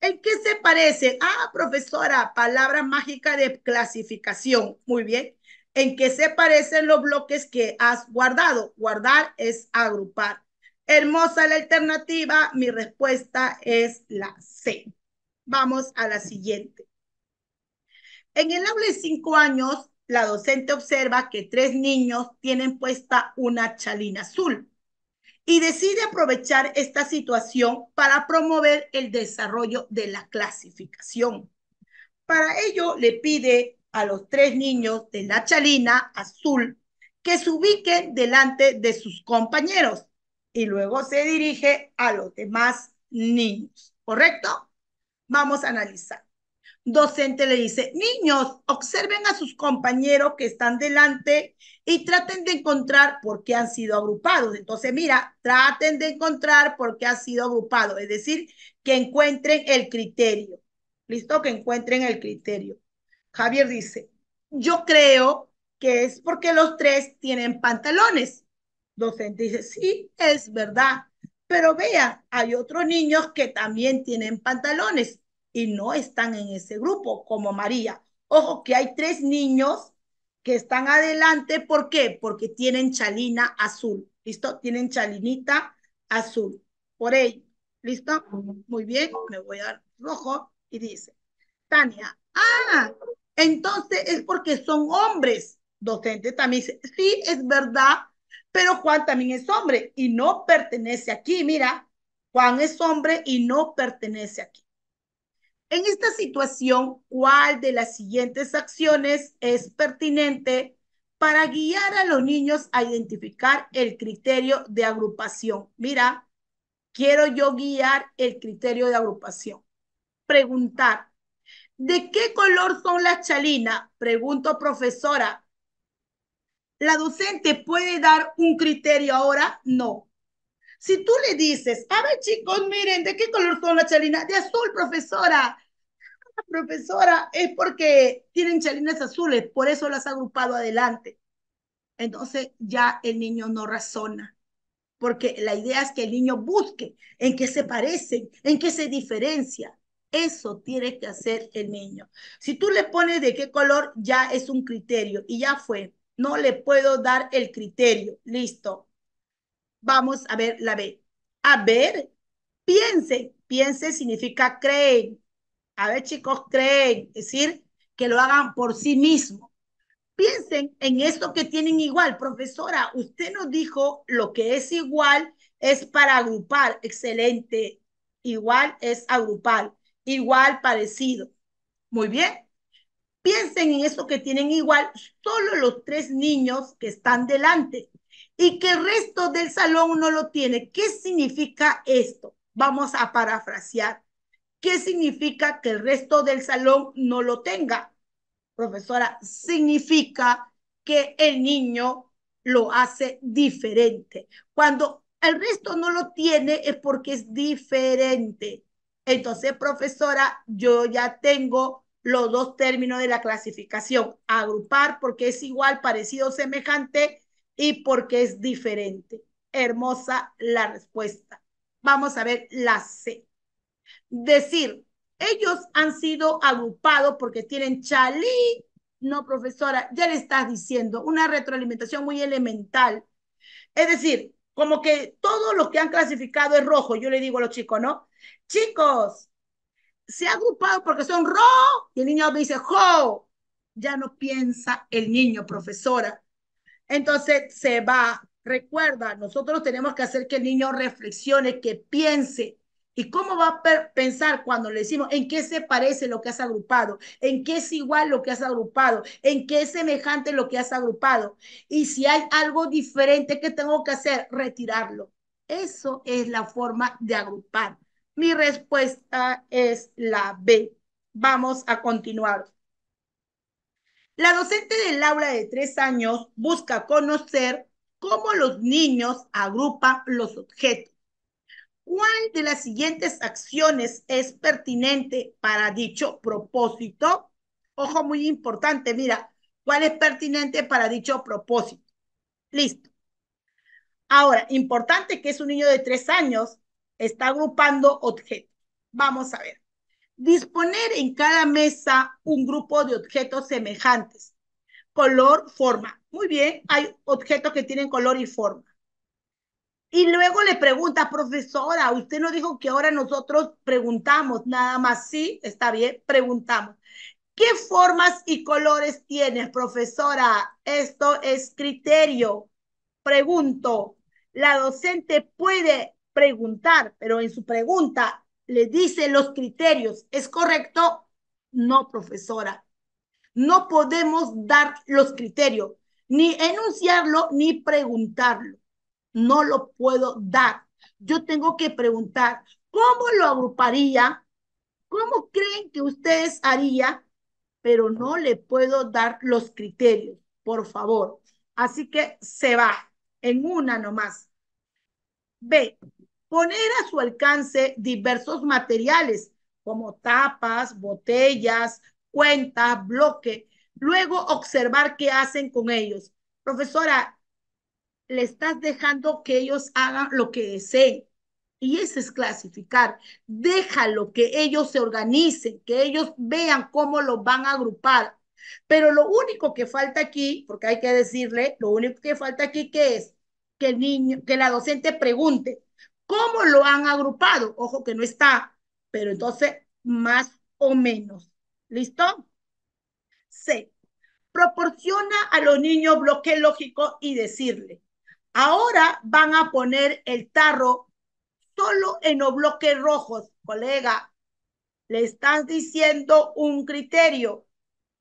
Speaker 1: ¿En qué se parece? Ah, profesora, palabra mágica de clasificación. Muy bien. ¿En qué se parecen los bloques que has guardado? Guardar es agrupar. Hermosa la alternativa, mi respuesta es la C. Vamos a la siguiente. En el aula de cinco años, la docente observa que tres niños tienen puesta una chalina azul y decide aprovechar esta situación para promover el desarrollo de la clasificación. Para ello, le pide a los tres niños de la chalina azul que se ubiquen delante de sus compañeros y luego se dirige a los demás niños, ¿correcto? Vamos a analizar. Docente le dice, niños, observen a sus compañeros que están delante y traten de encontrar por qué han sido agrupados. Entonces, mira, traten de encontrar por qué han sido agrupados, es decir, que encuentren el criterio. ¿Listo? Que encuentren el criterio. Javier dice, yo creo que es porque los tres tienen pantalones docente dice, sí, es verdad, pero vea, hay otros niños que también tienen pantalones y no están en ese grupo, como María. Ojo que hay tres niños que están adelante, ¿por qué? Porque tienen chalina azul, ¿listo? Tienen chalinita azul, por ahí ¿listo? Muy bien, me voy a dar rojo y dice, Tania, ah, entonces es porque son hombres, docente también dice, sí, es verdad, pero Juan también es hombre y no pertenece aquí. Mira, Juan es hombre y no pertenece aquí. En esta situación, ¿cuál de las siguientes acciones es pertinente para guiar a los niños a identificar el criterio de agrupación? Mira, quiero yo guiar el criterio de agrupación. Preguntar, ¿de qué color son las chalinas? Pregunto, profesora, ¿La docente puede dar un criterio ahora? No. Si tú le dices, a ver chicos, miren, ¿de qué color son las chalinas? De azul, profesora. Ah, profesora, es porque tienen chalinas azules, por eso las ha agrupado adelante. Entonces ya el niño no razona, porque la idea es que el niño busque en qué se parecen, en qué se diferencia. Eso tiene que hacer el niño. Si tú le pones de qué color, ya es un criterio y ya fue. No le puedo dar el criterio. Listo. Vamos a ver la B. A ver, piensen. Piense significa creen. A ver, chicos, creen. Es decir, que lo hagan por sí mismo. Piensen en esto que tienen igual. Profesora, usted nos dijo lo que es igual es para agrupar. Excelente. Igual es agrupar. Igual parecido. Muy bien. Piensen en eso que tienen igual solo los tres niños que están delante y que el resto del salón no lo tiene. ¿Qué significa esto? Vamos a parafrasear. ¿Qué significa que el resto del salón no lo tenga? Profesora, significa que el niño lo hace diferente. Cuando el resto no lo tiene es porque es diferente. Entonces, profesora, yo ya tengo los dos términos de la clasificación. Agrupar porque es igual, parecido, semejante y porque es diferente. Hermosa la respuesta. Vamos a ver la C. Decir, ellos han sido agrupados porque tienen chalí. No, profesora, ya le estás diciendo una retroalimentación muy elemental. Es decir, como que todos los que han clasificado es rojo. Yo le digo a los chicos, ¿no? Chicos, se ha agrupado porque son ro, y el niño dice jo, ya no piensa el niño, profesora. Entonces se va, recuerda, nosotros tenemos que hacer que el niño reflexione, que piense. ¿Y cómo va a pensar cuando le decimos en qué se parece lo que has agrupado? ¿En qué es igual lo que has agrupado? ¿En qué es semejante lo que has agrupado? Y si hay algo diferente que tengo que hacer, retirarlo. Eso es la forma de agrupar. Mi respuesta es la B. Vamos a continuar. La docente del aula de tres años busca conocer cómo los niños agrupan los objetos. ¿Cuál de las siguientes acciones es pertinente para dicho propósito? Ojo, muy importante, mira, ¿cuál es pertinente para dicho propósito? Listo. Ahora, importante que es un niño de tres años, está agrupando objetos. Vamos a ver. Disponer en cada mesa un grupo de objetos semejantes. Color, forma. Muy bien, hay objetos que tienen color y forma. Y luego le pregunta, profesora, usted no dijo que ahora nosotros preguntamos nada más. Sí, está bien, preguntamos. ¿Qué formas y colores tienes, profesora? Esto es criterio. Pregunto, ¿la docente puede preguntar, pero en su pregunta le dice los criterios. ¿Es correcto? No, profesora. No podemos dar los criterios, ni enunciarlo, ni preguntarlo. No lo puedo dar. Yo tengo que preguntar, ¿cómo lo agruparía? ¿Cómo creen que ustedes haría? Pero no le puedo dar los criterios, por favor. Así que se va en una nomás. B, poner a su alcance diversos materiales como tapas, botellas, cuentas, bloques. Luego observar qué hacen con ellos. Profesora, le estás dejando que ellos hagan lo que deseen. Y eso es clasificar. Déjalo que ellos se organicen, que ellos vean cómo los van a agrupar. Pero lo único que falta aquí, porque hay que decirle, lo único que falta aquí que es que el niño, que la docente pregunte, ¿Cómo lo han agrupado? Ojo que no está, pero entonces más o menos. ¿Listo? C. Proporciona a los niños bloque lógico y decirle, ahora van a poner el tarro solo en los bloques rojos, colega. Le estás diciendo un criterio,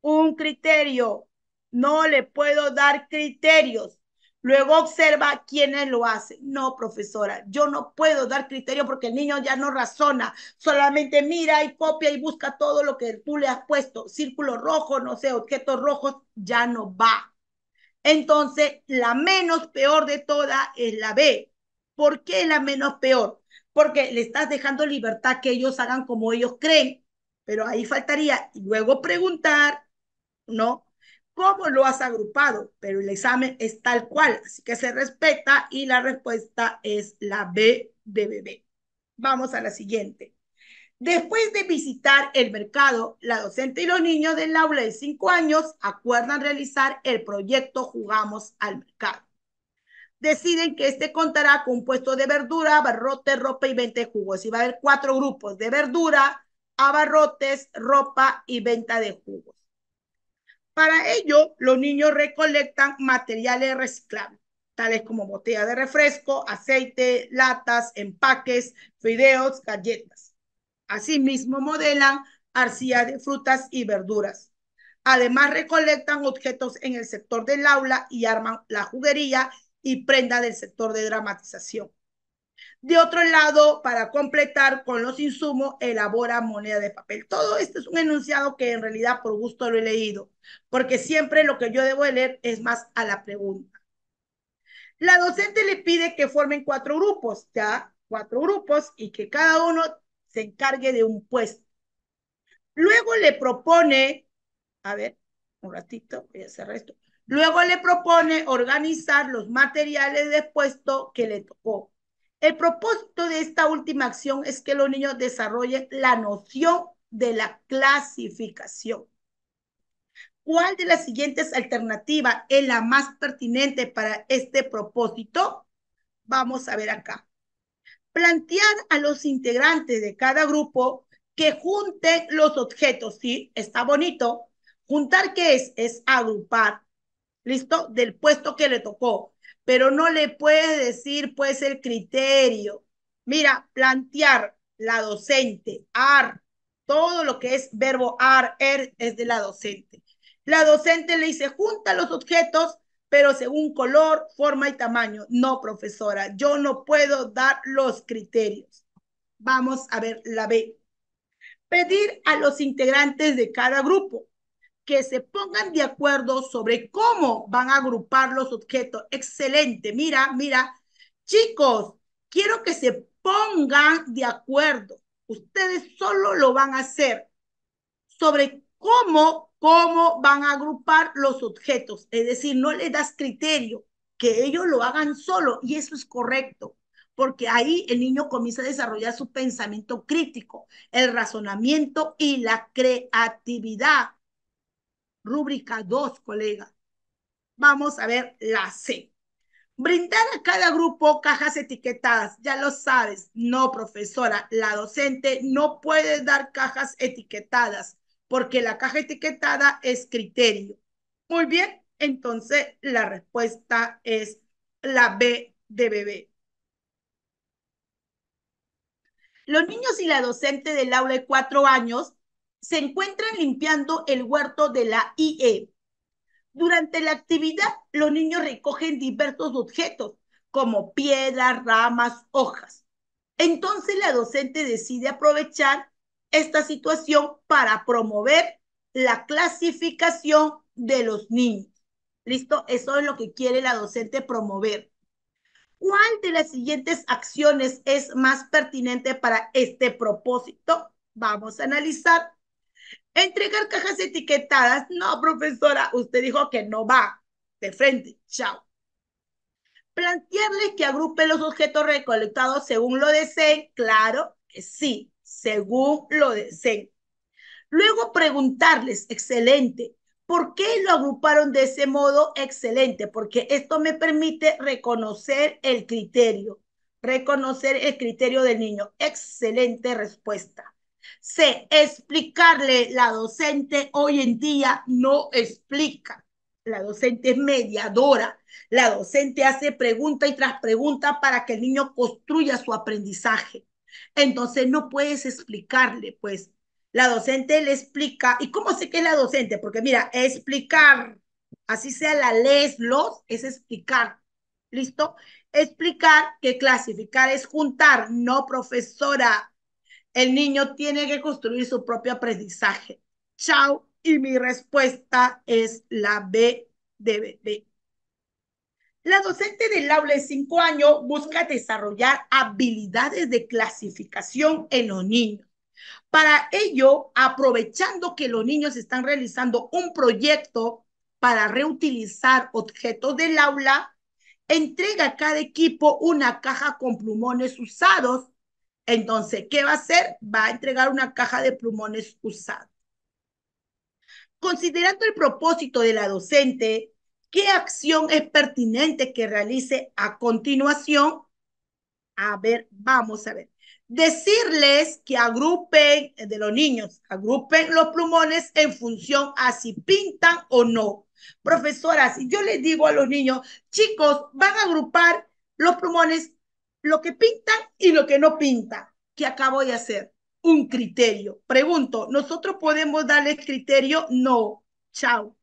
Speaker 1: un criterio. No le puedo dar criterios. Luego observa quiénes lo hacen. No, profesora, yo no puedo dar criterio porque el niño ya no razona, solamente mira y copia y busca todo lo que tú le has puesto. Círculo rojo, no sé, objetos rojos, ya no va. Entonces, la menos peor de toda es la B. ¿Por qué la menos peor? Porque le estás dejando libertad que ellos hagan como ellos creen, pero ahí faltaría luego preguntar, ¿no? cómo lo has agrupado, pero el examen es tal cual, así que se respeta y la respuesta es la B de Vamos a la siguiente. Después de visitar el mercado, la docente y los niños del aula de 5 años acuerdan realizar el proyecto Jugamos al Mercado. Deciden que este contará con un puesto de verdura, abarrotes, ropa y venta de jugos. Y va a haber cuatro grupos de verdura, abarrotes, ropa y venta de jugos. Para ello, los niños recolectan materiales reciclables, tales como botellas de refresco, aceite, latas, empaques, fideos, galletas. Asimismo, modelan arcilla de frutas y verduras. Además, recolectan objetos en el sector del aula y arman la juguería y prenda del sector de dramatización. De otro lado, para completar con los insumos, elabora moneda de papel. Todo esto es un enunciado que en realidad por gusto lo he leído, porque siempre lo que yo debo leer es más a la pregunta. La docente le pide que formen cuatro grupos, ya, cuatro grupos, y que cada uno se encargue de un puesto. Luego le propone, a ver, un ratito, voy a cerrar esto. Luego le propone organizar los materiales de puesto que le tocó el propósito de esta última acción es que los niños desarrollen la noción de la clasificación. ¿Cuál de las siguientes alternativas es la más pertinente para este propósito? Vamos a ver acá. Plantear a los integrantes de cada grupo que junten los objetos, ¿sí? Está bonito. Juntar, ¿qué es? Es agrupar, ¿listo? Del puesto que le tocó pero no le puedes decir pues el criterio. Mira, plantear la docente, ar, todo lo que es verbo ar, er, es de la docente. La docente le dice, junta los objetos, pero según color, forma y tamaño. No, profesora, yo no puedo dar los criterios. Vamos a ver la B. Pedir a los integrantes de cada grupo que se pongan de acuerdo sobre cómo van a agrupar los objetos. Excelente, mira, mira. Chicos, quiero que se pongan de acuerdo. Ustedes solo lo van a hacer sobre cómo, cómo van a agrupar los objetos. Es decir, no le das criterio, que ellos lo hagan solo y eso es correcto porque ahí el niño comienza a desarrollar su pensamiento crítico, el razonamiento y la creatividad. Rúbrica 2, colega. Vamos a ver la C. Brindar a cada grupo cajas etiquetadas, ya lo sabes. No, profesora, la docente no puede dar cajas etiquetadas porque la caja etiquetada es criterio. Muy bien, entonces la respuesta es la B de bebé. Los niños y la docente del aula de cuatro años se encuentran limpiando el huerto de la IE. Durante la actividad, los niños recogen diversos objetos, como piedras, ramas, hojas. Entonces la docente decide aprovechar esta situación para promover la clasificación de los niños. ¿Listo? Eso es lo que quiere la docente promover. ¿Cuál de las siguientes acciones es más pertinente para este propósito? Vamos a analizar Entregar cajas etiquetadas. No, profesora, usted dijo que no va. De frente, chao. Plantearles que agrupe los objetos recolectados según lo deseen. Claro que sí, según lo deseen. Luego preguntarles, excelente, ¿por qué lo agruparon de ese modo? Excelente, porque esto me permite reconocer el criterio, reconocer el criterio del niño. Excelente respuesta sé explicarle, la docente hoy en día no explica. La docente es mediadora, la docente hace pregunta y tras pregunta para que el niño construya su aprendizaje. Entonces no puedes explicarle, pues la docente le explica. ¿Y cómo sé que es la docente? Porque mira, explicar, así sea la les, los, es explicar. ¿Listo? Explicar que clasificar es juntar, no profesora, el niño tiene que construir su propio aprendizaje. Chao. Y mi respuesta es la B de bebé. La docente del aula de cinco años busca desarrollar habilidades de clasificación en los niños. Para ello, aprovechando que los niños están realizando un proyecto para reutilizar objetos del aula, entrega a cada equipo una caja con plumones usados entonces, ¿qué va a hacer? Va a entregar una caja de plumones usados. Considerando el propósito de la docente, ¿qué acción es pertinente que realice a continuación? A ver, vamos a ver. Decirles que agrupen eh, de los niños, agrupen los plumones en función a si pintan o no. si yo les digo a los niños, chicos, van a agrupar los plumones lo que pintan y lo que no pinta. que acabo de hacer? Un criterio. Pregunto, ¿nosotros podemos darles criterio? No. Chao.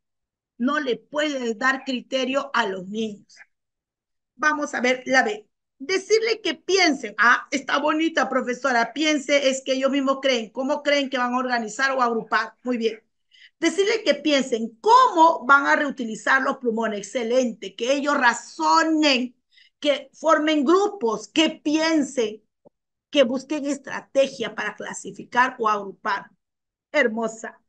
Speaker 1: No le puedes dar criterio a los niños. Vamos a ver la B. Decirle que piensen, ah, está bonita profesora, piense es que ellos mismos creen, cómo creen que van a organizar o agrupar. Muy bien. Decirle que piensen cómo van a reutilizar los plumones. Excelente, que ellos razonen que formen grupos, que piensen, que busquen estrategia para clasificar o agrupar. Hermosa.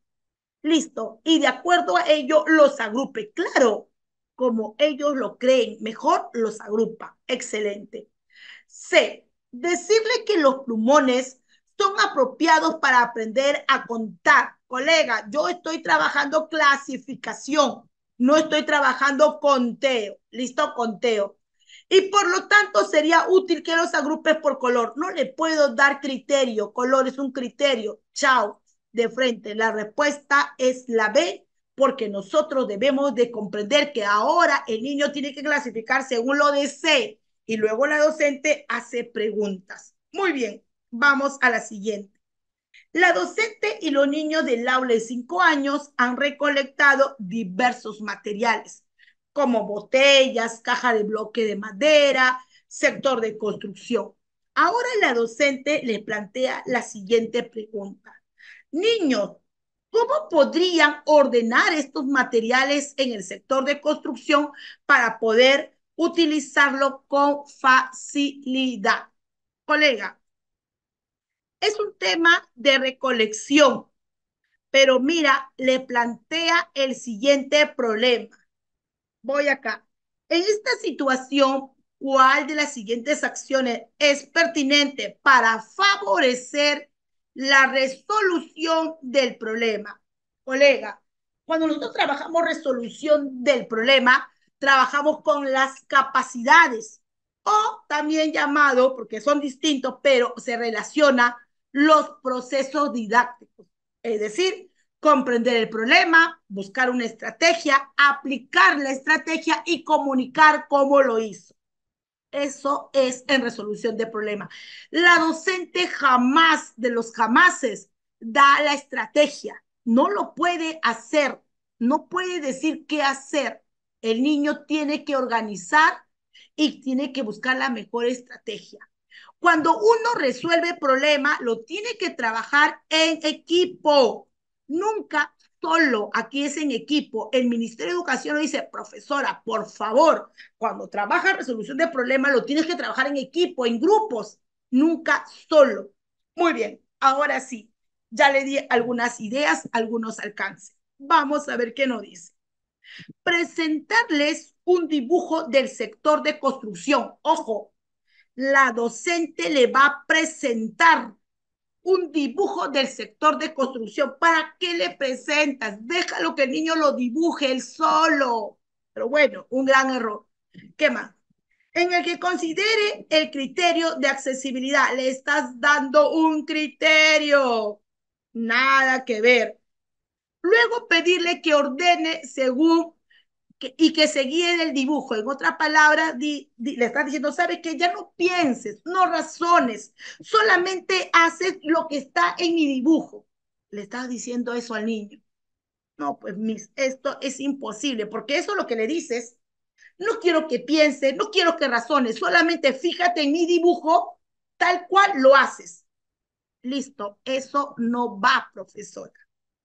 Speaker 1: Listo. Y de acuerdo a ello, los agrupe. Claro, como ellos lo creen mejor, los agrupa. Excelente. C. Decirle que los plumones son apropiados para aprender a contar. Colega, yo estoy trabajando clasificación, no estoy trabajando conteo. Listo, conteo y por lo tanto sería útil que los agrupes por color. No le puedo dar criterio, color es un criterio. Chao, de frente. La respuesta es la B, porque nosotros debemos de comprender que ahora el niño tiene que clasificar según lo desee y luego la docente hace preguntas. Muy bien, vamos a la siguiente. La docente y los niños del aula de cinco años han recolectado diversos materiales como botellas, caja de bloque de madera, sector de construcción. Ahora la docente le plantea la siguiente pregunta. Niños, ¿cómo podrían ordenar estos materiales en el sector de construcción para poder utilizarlo con facilidad? Colega, es un tema de recolección, pero mira, le plantea el siguiente problema voy acá. En esta situación, ¿cuál de las siguientes acciones es pertinente para favorecer la resolución del problema? Colega, cuando nosotros trabajamos resolución del problema, trabajamos con las capacidades o también llamado, porque son distintos, pero se relaciona los procesos didácticos. Es decir, comprender el problema, buscar una estrategia, aplicar la estrategia y comunicar cómo lo hizo. Eso es en resolución de problema. La docente jamás de los jamases da la estrategia. No lo puede hacer. No puede decir qué hacer. El niño tiene que organizar y tiene que buscar la mejor estrategia. Cuando uno resuelve problema, lo tiene que trabajar en equipo. Nunca solo, aquí es en equipo. El Ministerio de Educación dice, profesora, por favor, cuando trabaja resolución de problemas, lo tienes que trabajar en equipo, en grupos, nunca solo. Muy bien, ahora sí, ya le di algunas ideas, algunos alcances. Vamos a ver qué nos dice. Presentarles un dibujo del sector de construcción. Ojo, la docente le va a presentar un dibujo del sector de construcción. ¿Para qué le presentas? Déjalo que el niño lo dibuje él solo. Pero bueno, un gran error. ¿Qué más? En el que considere el criterio de accesibilidad. Le estás dando un criterio. Nada que ver. Luego pedirle que ordene según y que se guíe el dibujo. En otra palabra, le estás diciendo, sabes que ya no pienses, no razones, solamente haces lo que está en mi dibujo. Le estás diciendo eso al niño. No, pues mis, esto es imposible, porque eso es lo que le dices. No quiero que piense, no quiero que razones, solamente fíjate en mi dibujo tal cual lo haces. Listo, eso no va, profesora.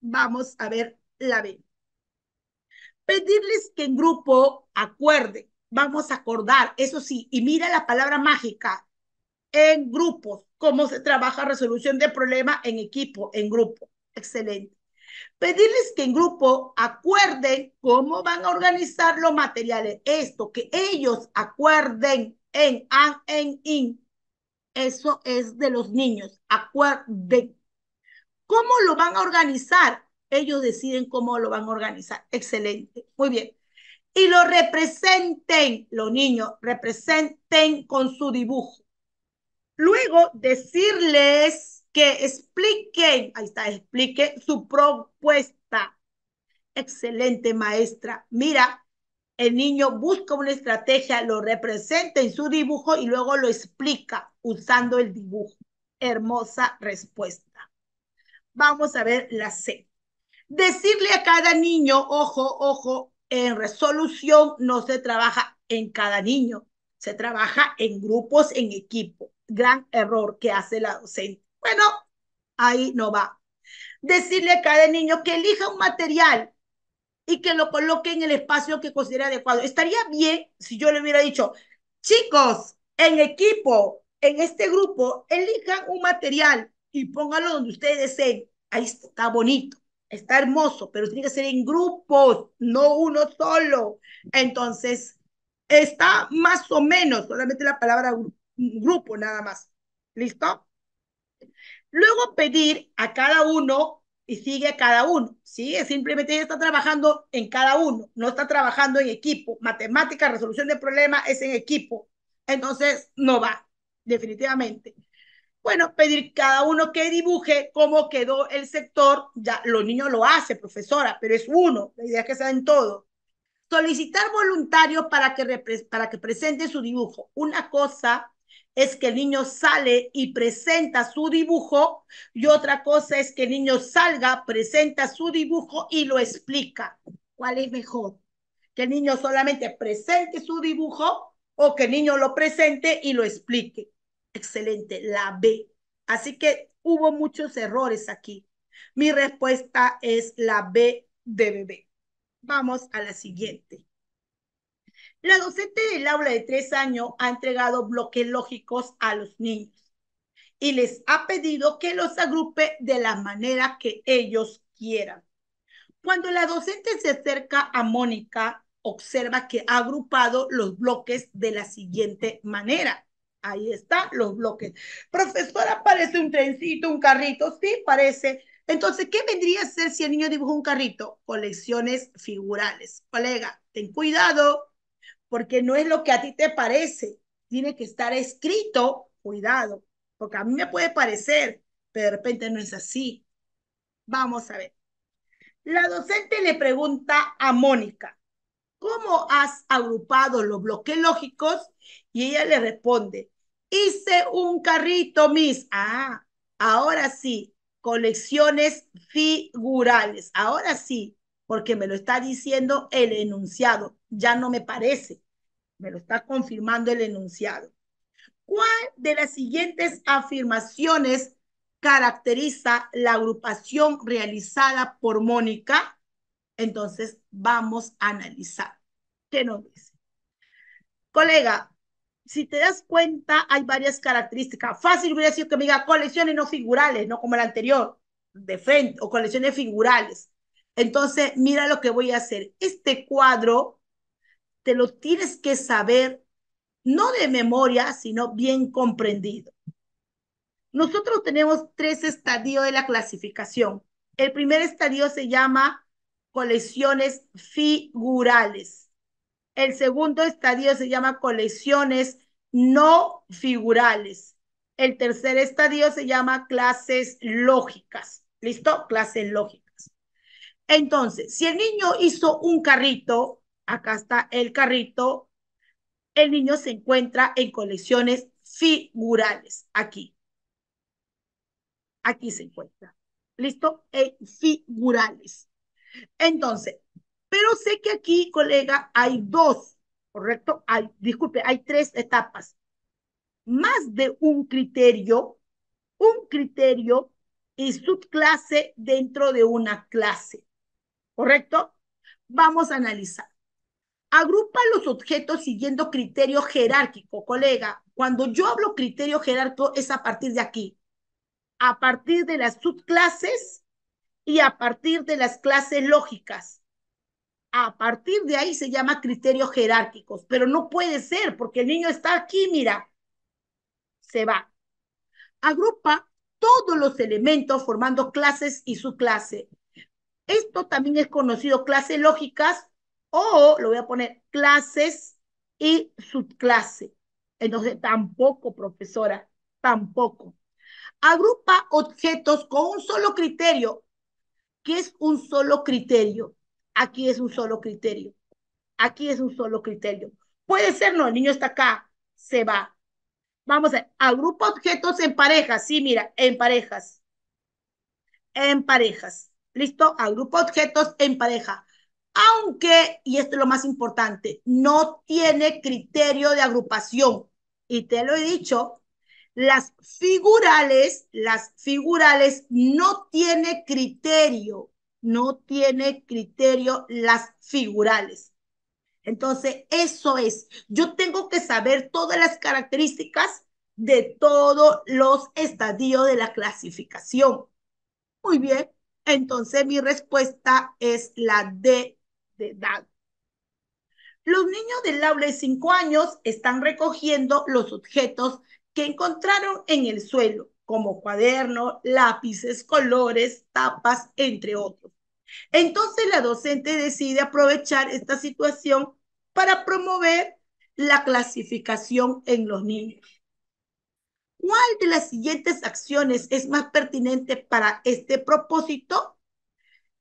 Speaker 1: Vamos a ver la B. Pedirles que en grupo acuerden, vamos a acordar, eso sí, y mira la palabra mágica, en grupos, cómo se trabaja resolución de problemas en equipo, en grupo. Excelente. Pedirles que en grupo acuerden cómo van a organizar los materiales. Esto, que ellos acuerden en, en, en, in. Eso es de los niños. Acuerden. ¿Cómo lo van a organizar? Ellos deciden cómo lo van a organizar. Excelente, muy bien. Y lo representen, los niños, representen con su dibujo. Luego, decirles que expliquen, ahí está, explique su propuesta. Excelente, maestra. Mira, el niño busca una estrategia, lo representa en su dibujo y luego lo explica usando el dibujo. Hermosa respuesta. Vamos a ver la C. Decirle a cada niño, ojo, ojo, en resolución no se trabaja en cada niño, se trabaja en grupos, en equipo. Gran error que hace la docente. Bueno, ahí no va. Decirle a cada niño que elija un material y que lo coloque en el espacio que considere adecuado. Estaría bien si yo le hubiera dicho, chicos, en equipo, en este grupo, elijan un material y póngalo donde ustedes deseen. Ahí está bonito. Está hermoso, pero tiene que ser en grupos, no uno solo. Entonces, está más o menos, solamente la palabra grupo nada más. ¿Listo? Luego pedir a cada uno y sigue a cada uno. Sigue, simplemente está trabajando en cada uno, no está trabajando en equipo. Matemática, resolución de problemas es en equipo. Entonces, no va, definitivamente bueno, pedir cada uno que dibuje cómo quedó el sector, ya los niños lo hacen, profesora, pero es uno, la idea es que saben todo. Solicitar voluntarios para que, para que presente su dibujo. Una cosa es que el niño sale y presenta su dibujo y otra cosa es que el niño salga, presenta su dibujo y lo explica. ¿Cuál es mejor? Que el niño solamente presente su dibujo o que el niño lo presente y lo explique. Excelente, la B. Así que hubo muchos errores aquí. Mi respuesta es la B de bebé. Vamos a la siguiente. La docente del aula de tres años ha entregado bloques lógicos a los niños y les ha pedido que los agrupe de la manera que ellos quieran. Cuando la docente se acerca a Mónica, observa que ha agrupado los bloques de la siguiente manera. Ahí están los bloques. Profesora, parece un trencito, un carrito, sí, parece. Entonces, ¿qué vendría a ser si el niño dibujó un carrito? Colecciones figurales. Colega, ten cuidado, porque no es lo que a ti te parece. Tiene que estar escrito, cuidado, porque a mí me puede parecer, pero de repente no es así. Vamos a ver. La docente le pregunta a Mónica, ¿cómo has agrupado los bloques lógicos? Y ella le responde, Hice un carrito, mis. Ah, ahora sí, colecciones figurales. Ahora sí, porque me lo está diciendo el enunciado. Ya no me parece. Me lo está confirmando el enunciado. ¿Cuál de las siguientes afirmaciones caracteriza la agrupación realizada por Mónica? Entonces, vamos a analizar. ¿Qué nos dice? Colega, si te das cuenta, hay varias características. Fácil hubiera sido que me diga colecciones no figurales, no como la anterior, de frente, o colecciones figurales. Entonces, mira lo que voy a hacer. Este cuadro te lo tienes que saber, no de memoria, sino bien comprendido. Nosotros tenemos tres estadios de la clasificación. El primer estadio se llama colecciones figurales. El segundo estadio se llama colecciones no figurales. El tercer estadio se llama clases lógicas. ¿Listo? Clases lógicas. Entonces, si el niño hizo un carrito, acá está el carrito, el niño se encuentra en colecciones figurales, aquí. Aquí se encuentra. ¿Listo? En figurales. Entonces, pero sé que aquí, colega, hay dos, ¿correcto? Hay, disculpe, hay tres etapas. Más de un criterio, un criterio y subclase dentro de una clase, ¿correcto? Vamos a analizar. Agrupa los objetos siguiendo criterio jerárquico, colega. Cuando yo hablo criterio jerárquico es a partir de aquí, a partir de las subclases y a partir de las clases lógicas. A partir de ahí se llama criterios jerárquicos, pero no puede ser porque el niño está aquí, mira, se va. Agrupa todos los elementos formando clases y su Esto también es conocido clases lógicas o, lo voy a poner, clases y subclase. Entonces, tampoco, profesora, tampoco. Agrupa objetos con un solo criterio, que es un solo criterio. Aquí es un solo criterio. Aquí es un solo criterio. Puede ser, no, el niño está acá, se va. Vamos a ver, agrupa objetos en parejas. Sí, mira, en parejas. En parejas. ¿Listo? Agrupa objetos en pareja. Aunque, y esto es lo más importante, no tiene criterio de agrupación. Y te lo he dicho, las figurales, las figurales no tiene criterio no tiene criterio las figurales. Entonces, eso es, yo tengo que saber todas las características de todos los estadios de la clasificación. Muy bien, entonces mi respuesta es la de edad. Los niños del aula de 5 años están recogiendo los objetos que encontraron en el suelo, como cuadernos, lápices, colores, tapas, entre otros. Entonces la docente decide aprovechar esta situación para promover la clasificación en los niños. ¿Cuál de las siguientes acciones es más pertinente para este propósito?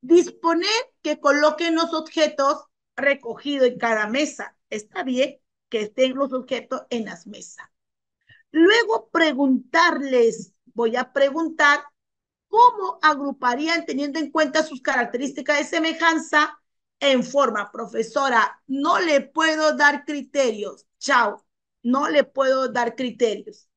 Speaker 1: Disponer que coloquen los objetos recogidos en cada mesa. Está bien que estén los objetos en las mesas. Luego preguntarles, voy a preguntar cómo agruparían teniendo en cuenta sus características de semejanza en forma. Profesora, no le puedo dar criterios. Chao, no le puedo dar criterios.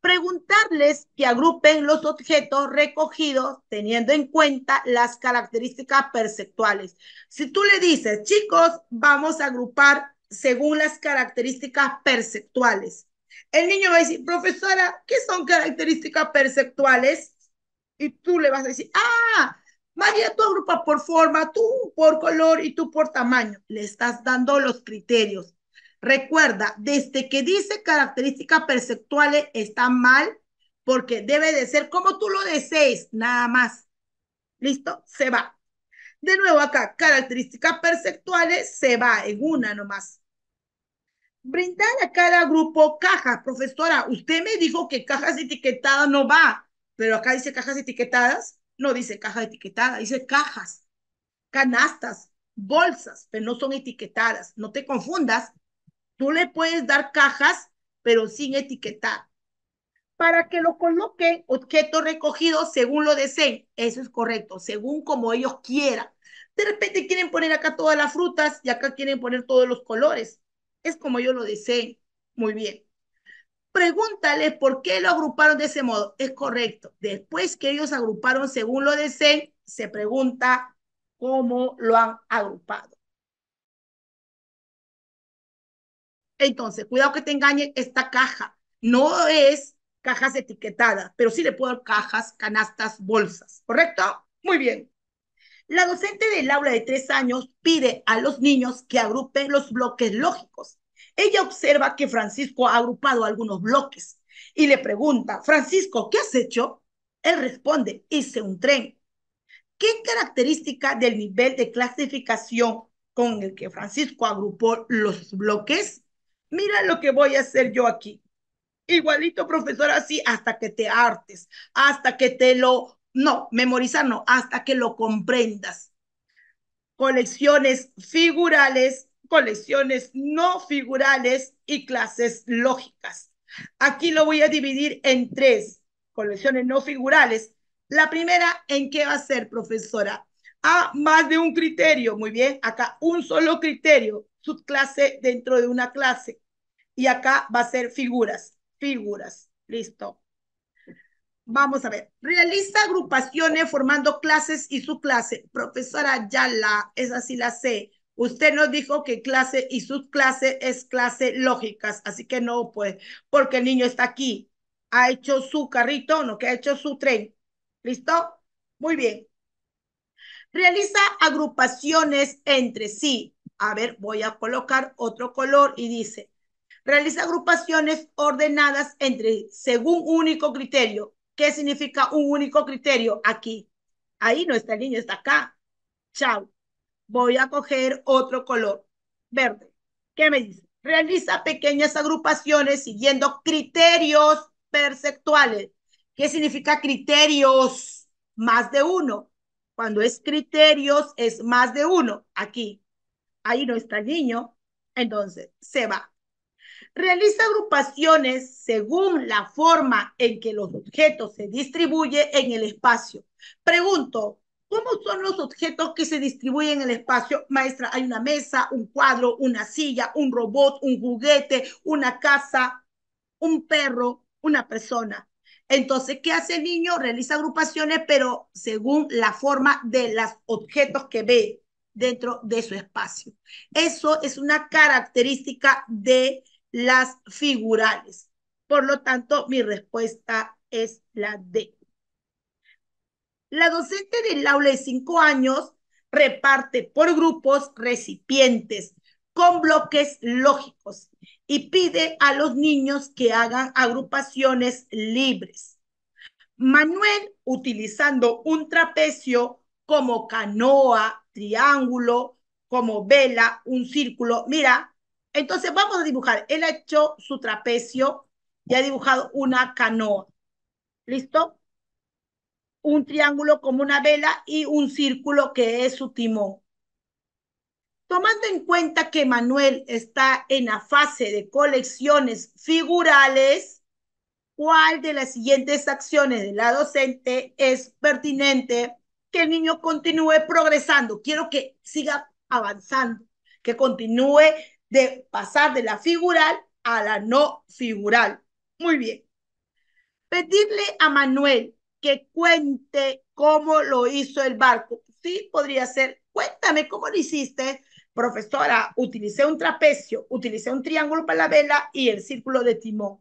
Speaker 1: Preguntarles que agrupen los objetos recogidos teniendo en cuenta las características perceptuales. Si tú le dices, chicos, vamos a agrupar según las características perceptuales. El niño va a decir, profesora, ¿qué son características perceptuales? y tú le vas a decir, ah, María, tú agrupas por forma, tú por color y tú por tamaño. Le estás dando los criterios. Recuerda, desde que dice características perceptuales está mal porque debe de ser como tú lo desees, nada más. ¿Listo? Se va. De nuevo acá, características perceptuales se va en una nomás. Brindar a cada grupo cajas. Profesora, usted me dijo que cajas etiquetadas no va pero acá dice cajas etiquetadas, no dice caja etiquetada, dice cajas, canastas, bolsas, pero no son etiquetadas. No te confundas, tú le puedes dar cajas, pero sin etiquetar. Para que lo coloquen objeto recogido según lo deseen. Eso es correcto, según como ellos quieran. De repente quieren poner acá todas las frutas y acá quieren poner todos los colores. Es como yo lo deseen. Muy bien pregúntale por qué lo agruparon de ese modo. Es correcto. Después que ellos agruparon según lo deseen, se pregunta cómo lo han agrupado. Entonces, cuidado que te engañe esta caja. No es cajas etiquetadas, pero sí le puedo dar cajas, canastas, bolsas. ¿Correcto? Muy bien. La docente del aula de tres años pide a los niños que agrupen los bloques lógicos ella observa que Francisco ha agrupado algunos bloques y le pregunta, Francisco, ¿qué has hecho? Él responde, hice un tren. ¿Qué característica del nivel de clasificación con el que Francisco agrupó los bloques? Mira lo que voy a hacer yo aquí. Igualito, profesor, así hasta que te hartes, hasta que te lo, no, memorizar no, hasta que lo comprendas. Colecciones figurales colecciones no figurales y clases lógicas. Aquí lo voy a dividir en tres colecciones no figurales. La primera, ¿en qué va a ser, profesora? Ah, más de un criterio. Muy bien, acá un solo criterio, subclase dentro de una clase. Y acá va a ser figuras, figuras. Listo. Vamos a ver. Realiza agrupaciones formando clases y subclase. Profesora Yala, es así la sé. Usted nos dijo que clase y subclase es clase lógicas, así que no, pues, porque el niño está aquí, ha hecho su carrito, no, que ha hecho su tren. ¿Listo? Muy bien. Realiza agrupaciones entre sí. A ver, voy a colocar otro color y dice, realiza agrupaciones ordenadas entre según único criterio. ¿Qué significa un único criterio? Aquí. Ahí no está el niño, está acá. Chao voy a coger otro color, verde. ¿Qué me dice? Realiza pequeñas agrupaciones siguiendo criterios perceptuales. ¿Qué significa criterios? Más de uno. Cuando es criterios, es más de uno. Aquí. Ahí no está el niño. Entonces, se va. Realiza agrupaciones según la forma en que los objetos se distribuyen en el espacio. Pregunto, ¿Cómo son los objetos que se distribuyen en el espacio? Maestra, hay una mesa, un cuadro, una silla, un robot, un juguete, una casa, un perro, una persona. Entonces, ¿qué hace el niño? Realiza agrupaciones, pero según la forma de los objetos que ve dentro de su espacio. Eso es una característica de las figurales. Por lo tanto, mi respuesta es la D. La docente del aula de cinco años reparte por grupos recipientes con bloques lógicos y pide a los niños que hagan agrupaciones libres. Manuel, utilizando un trapecio como canoa, triángulo, como vela, un círculo, mira, entonces vamos a dibujar. Él ha hecho su trapecio y ha dibujado una canoa. ¿Listo? un triángulo como una vela y un círculo que es su timón. Tomando en cuenta que Manuel está en la fase de colecciones figurales, ¿cuál de las siguientes acciones de la docente es pertinente que el niño continúe progresando? Quiero que siga avanzando, que continúe de pasar de la figural a la no figural. Muy bien. Pedirle a Manuel que cuente cómo lo hizo el barco. Sí, podría ser, cuéntame cómo lo hiciste, profesora, utilicé un trapecio, utilicé un triángulo para la vela y el círculo de timón.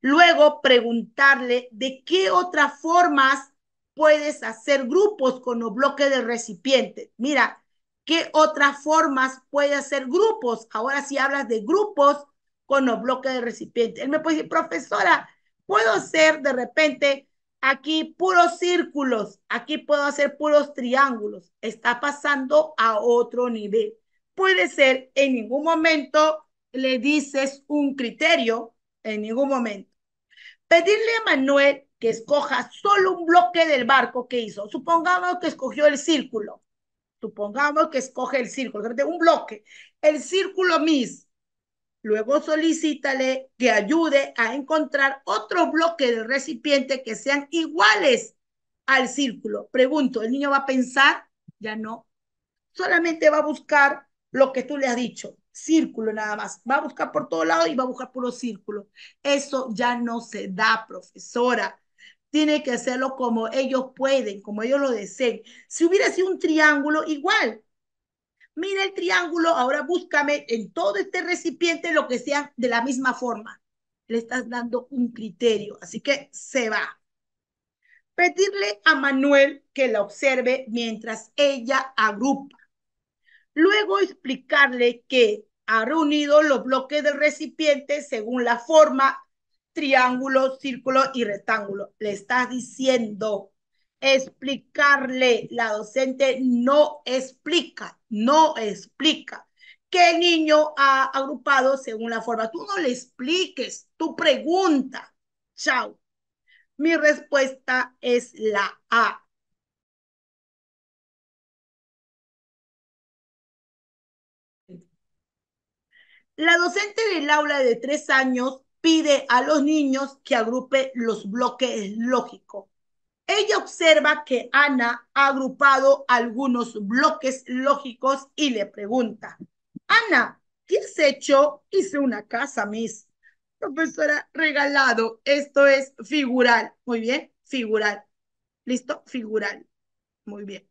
Speaker 1: Luego preguntarle de qué otras formas puedes hacer grupos con los bloques de recipiente. Mira, ¿qué otras formas puedes hacer grupos? Ahora sí hablas de grupos con los bloques de recipiente. Él me puede decir, profesora, puedo hacer de repente Aquí puros círculos, aquí puedo hacer puros triángulos. Está pasando a otro nivel. Puede ser, en ningún momento le dices un criterio, en ningún momento. Pedirle a Manuel que escoja solo un bloque del barco que hizo. Supongamos que escogió el círculo. Supongamos que escoge el círculo, un bloque. El círculo MIS, Luego solicítale que ayude a encontrar otro bloque del recipiente que sean iguales al círculo. Pregunto, ¿el niño va a pensar? Ya no. Solamente va a buscar lo que tú le has dicho. Círculo nada más. Va a buscar por todos lado y va a buscar puros círculos. Eso ya no se da, profesora. Tiene que hacerlo como ellos pueden, como ellos lo deseen. Si hubiera sido un triángulo, igual mira el triángulo, ahora búscame en todo este recipiente lo que sea de la misma forma. Le estás dando un criterio, así que se va. Pedirle a Manuel que la observe mientras ella agrupa. Luego explicarle que ha reunido los bloques del recipiente según la forma triángulo, círculo y rectángulo. Le estás diciendo, explicarle. La docente no explica, no explica. ¿Qué niño ha agrupado según la forma? Tú no le expliques, tú pregunta. Chao. Mi respuesta es la A. La docente del aula de tres años pide a los niños que agrupe los bloques lógicos ella observa que Ana ha agrupado algunos bloques lógicos y le pregunta, Ana, ¿qué has hecho? Hice una casa, Miss. Profesora, regalado. Esto es figural. Muy bien, figural. ¿Listo? Figural. Muy bien.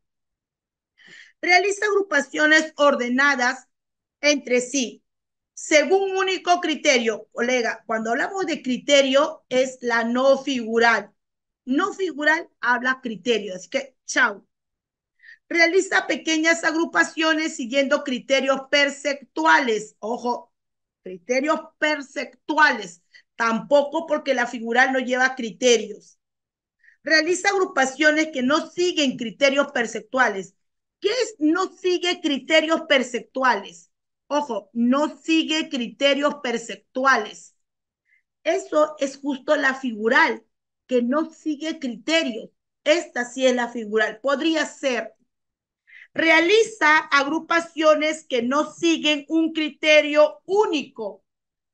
Speaker 1: Realiza agrupaciones ordenadas entre sí, según un único criterio. Colega, cuando hablamos de criterio, es la no figural no figural habla criterios, Así que, chao. Realiza pequeñas agrupaciones siguiendo criterios perceptuales. Ojo, criterios perceptuales. Tampoco porque la figural no lleva criterios. Realiza agrupaciones que no siguen criterios perceptuales. ¿Qué es no sigue criterios perceptuales? Ojo, no sigue criterios perceptuales. Eso es justo la figural que no sigue criterios. Esta sí es la figural. Podría ser. Realiza agrupaciones que no siguen un criterio único.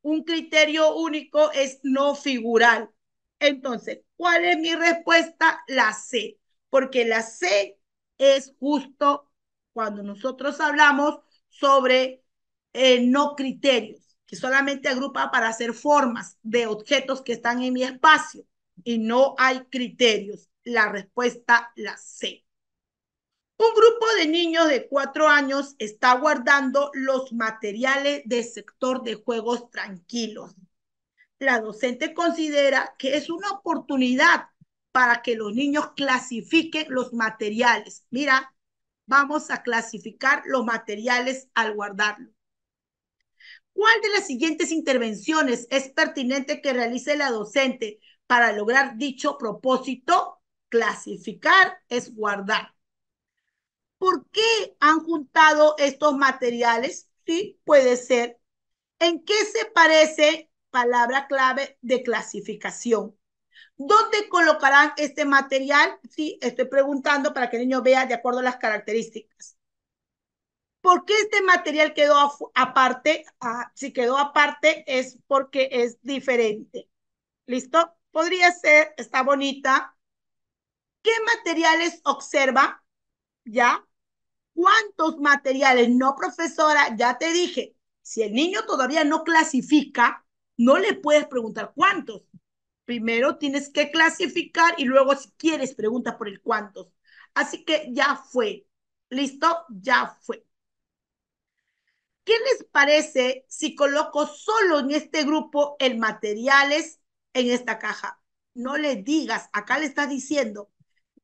Speaker 1: Un criterio único es no figural. Entonces, ¿cuál es mi respuesta? La C, porque la C es justo cuando nosotros hablamos sobre eh, no criterios, que solamente agrupa para hacer formas de objetos que están en mi espacio y no hay criterios. La respuesta la C. Un grupo de niños de cuatro años está guardando los materiales del sector de juegos tranquilos. La docente considera que es una oportunidad para que los niños clasifiquen los materiales. Mira, vamos a clasificar los materiales al guardarlo. ¿Cuál de las siguientes intervenciones es pertinente que realice la docente para lograr dicho propósito, clasificar es guardar. ¿Por qué han juntado estos materiales? Sí, puede ser. ¿En qué se parece palabra clave de clasificación? ¿Dónde colocarán este material? Sí, estoy preguntando para que el niño vea de acuerdo a las características. ¿Por qué este material quedó aparte? Ah, si quedó aparte es porque es diferente. ¿Listo? Podría ser, está bonita. ¿Qué materiales observa? ¿Ya? ¿Cuántos materiales? No, profesora, ya te dije, si el niño todavía no clasifica, no le puedes preguntar cuántos. Primero tienes que clasificar y luego si quieres pregunta por el cuántos. Así que ya fue. ¿Listo? Ya fue. ¿Qué les parece si coloco solo en este grupo el materiales en esta caja. No le digas, acá le estás diciendo,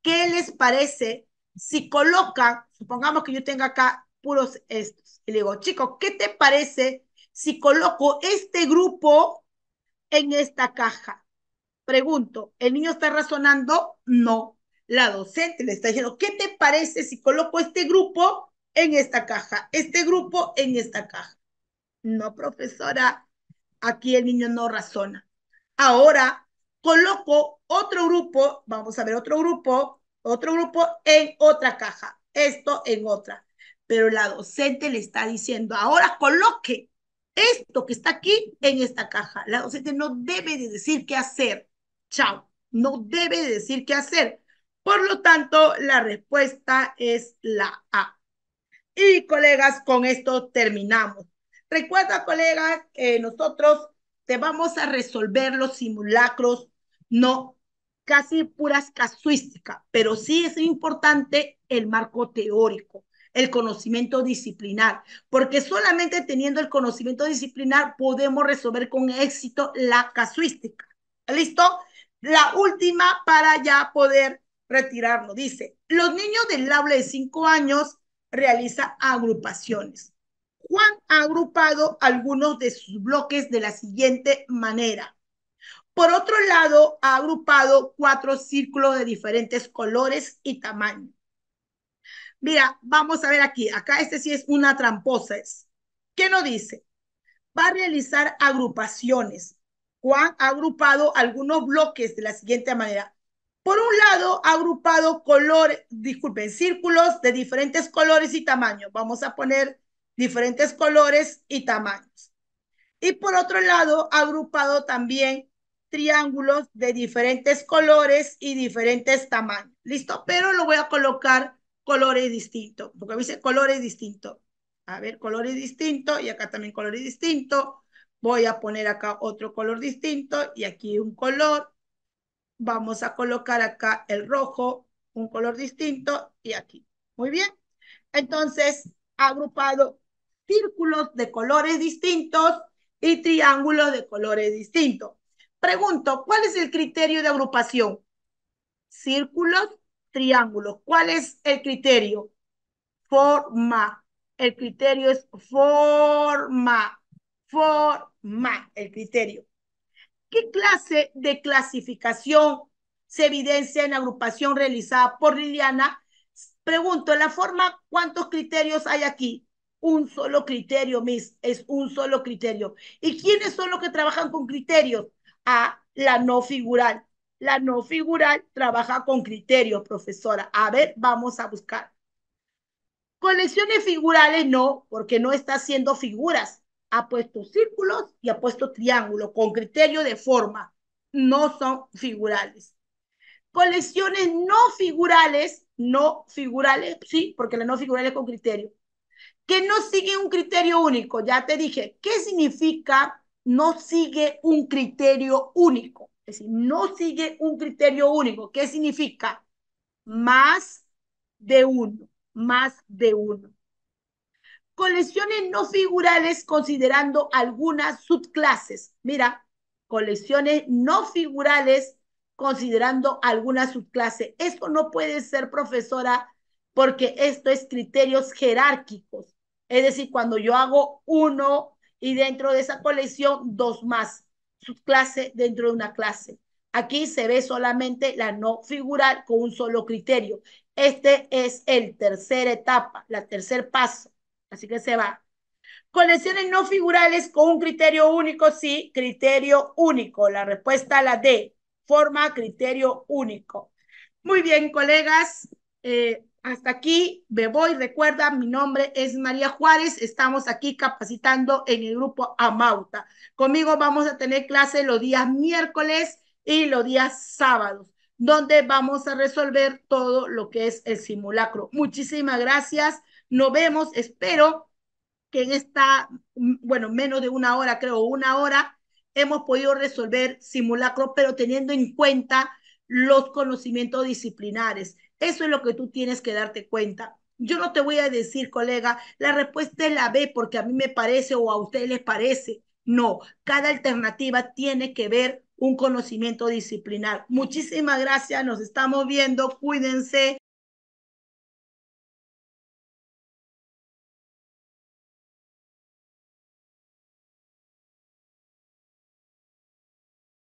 Speaker 1: ¿qué les parece si coloca, supongamos que yo tenga acá puros estos, y le digo, chico ¿qué te parece si coloco este grupo en esta caja? Pregunto, ¿el niño está razonando? No. La docente le está diciendo, ¿qué te parece si coloco este grupo en esta caja? Este grupo en esta caja. No, profesora, aquí el niño no razona. Ahora coloco otro grupo, vamos a ver otro grupo, otro grupo en otra caja, esto en otra. Pero la docente le está diciendo, ahora coloque esto que está aquí en esta caja. La docente no debe de decir qué hacer. Chao, no debe decir qué hacer. Por lo tanto, la respuesta es la A. Y colegas, con esto terminamos. Recuerda, colegas, que nosotros te vamos a resolver los simulacros, no casi puras casuísticas, pero sí es importante el marco teórico, el conocimiento disciplinar, porque solamente teniendo el conocimiento disciplinar podemos resolver con éxito la casuística. ¿Listo? La última para ya poder retirarnos. Dice, los niños del aula de cinco años realizan agrupaciones. Juan ha agrupado algunos de sus bloques de la siguiente manera. Por otro lado, ha agrupado cuatro círculos de diferentes colores y tamaño. Mira, vamos a ver aquí. Acá este sí es una tramposa. Es. ¿Qué nos dice? Va a realizar agrupaciones. Juan ha agrupado algunos bloques de la siguiente manera. Por un lado, ha agrupado colores, disculpen, círculos de diferentes colores y tamaños. Vamos a poner diferentes colores y tamaños. Y por otro lado, agrupado también triángulos de diferentes colores y diferentes tamaños. ¿Listo? Pero lo voy a colocar colores distintos, porque dice colores distintos. A ver, colores distintos y acá también colores distintos. Voy a poner acá otro color distinto y aquí un color. Vamos a colocar acá el rojo, un color distinto y aquí. Muy bien. Entonces, agrupado círculos de colores distintos y triángulos de colores distintos. Pregunto, ¿cuál es el criterio de agrupación? Círculos, triángulos. ¿Cuál es el criterio? Forma. El criterio es forma. Forma, el criterio. ¿Qué clase de clasificación se evidencia en la agrupación realizada por Liliana? Pregunto, la forma, ¿cuántos criterios hay aquí? un solo criterio, Miss, es un solo criterio. ¿Y quiénes son los que trabajan con criterios? A la no figural. La no figural trabaja con criterios, profesora. A ver, vamos a buscar. Colecciones figurales no, porque no está haciendo figuras. Ha puesto círculos y ha puesto triángulos con criterio de forma. No son figurales. Colecciones no figurales, no figurales, sí, porque la no es con criterio que no sigue un criterio único. Ya te dije, ¿qué significa no sigue un criterio único? Es decir, no sigue un criterio único. ¿Qué significa? Más de uno, más de uno. Colecciones no figurales considerando algunas subclases. Mira, colecciones no figurales considerando algunas subclases. Esto no puede ser, profesora, porque esto es criterios jerárquicos. Es decir, cuando yo hago uno y dentro de esa colección dos más, subclase dentro de una clase. Aquí se ve solamente la no figural con un solo criterio. Este es el tercer etapa, la tercer paso. Así que se va. Colecciones no figurales con un criterio único, sí, criterio único. La respuesta a la D, forma criterio único. Muy bien, colegas. Eh, hasta aquí me voy. Recuerda, mi nombre es María Juárez. Estamos aquí capacitando en el grupo Amauta. Conmigo vamos a tener clase los días miércoles y los días sábados, donde vamos a resolver todo lo que es el simulacro. Muchísimas gracias. Nos vemos. Espero que en esta, bueno, menos de una hora, creo, una hora, hemos podido resolver simulacro, pero teniendo en cuenta los conocimientos disciplinares eso es lo que tú tienes que darte cuenta. Yo no te voy a decir, colega, la respuesta es la B porque a mí me parece o a ustedes les parece. No, cada alternativa tiene que ver un conocimiento disciplinar. Muchísimas gracias, nos estamos viendo, cuídense.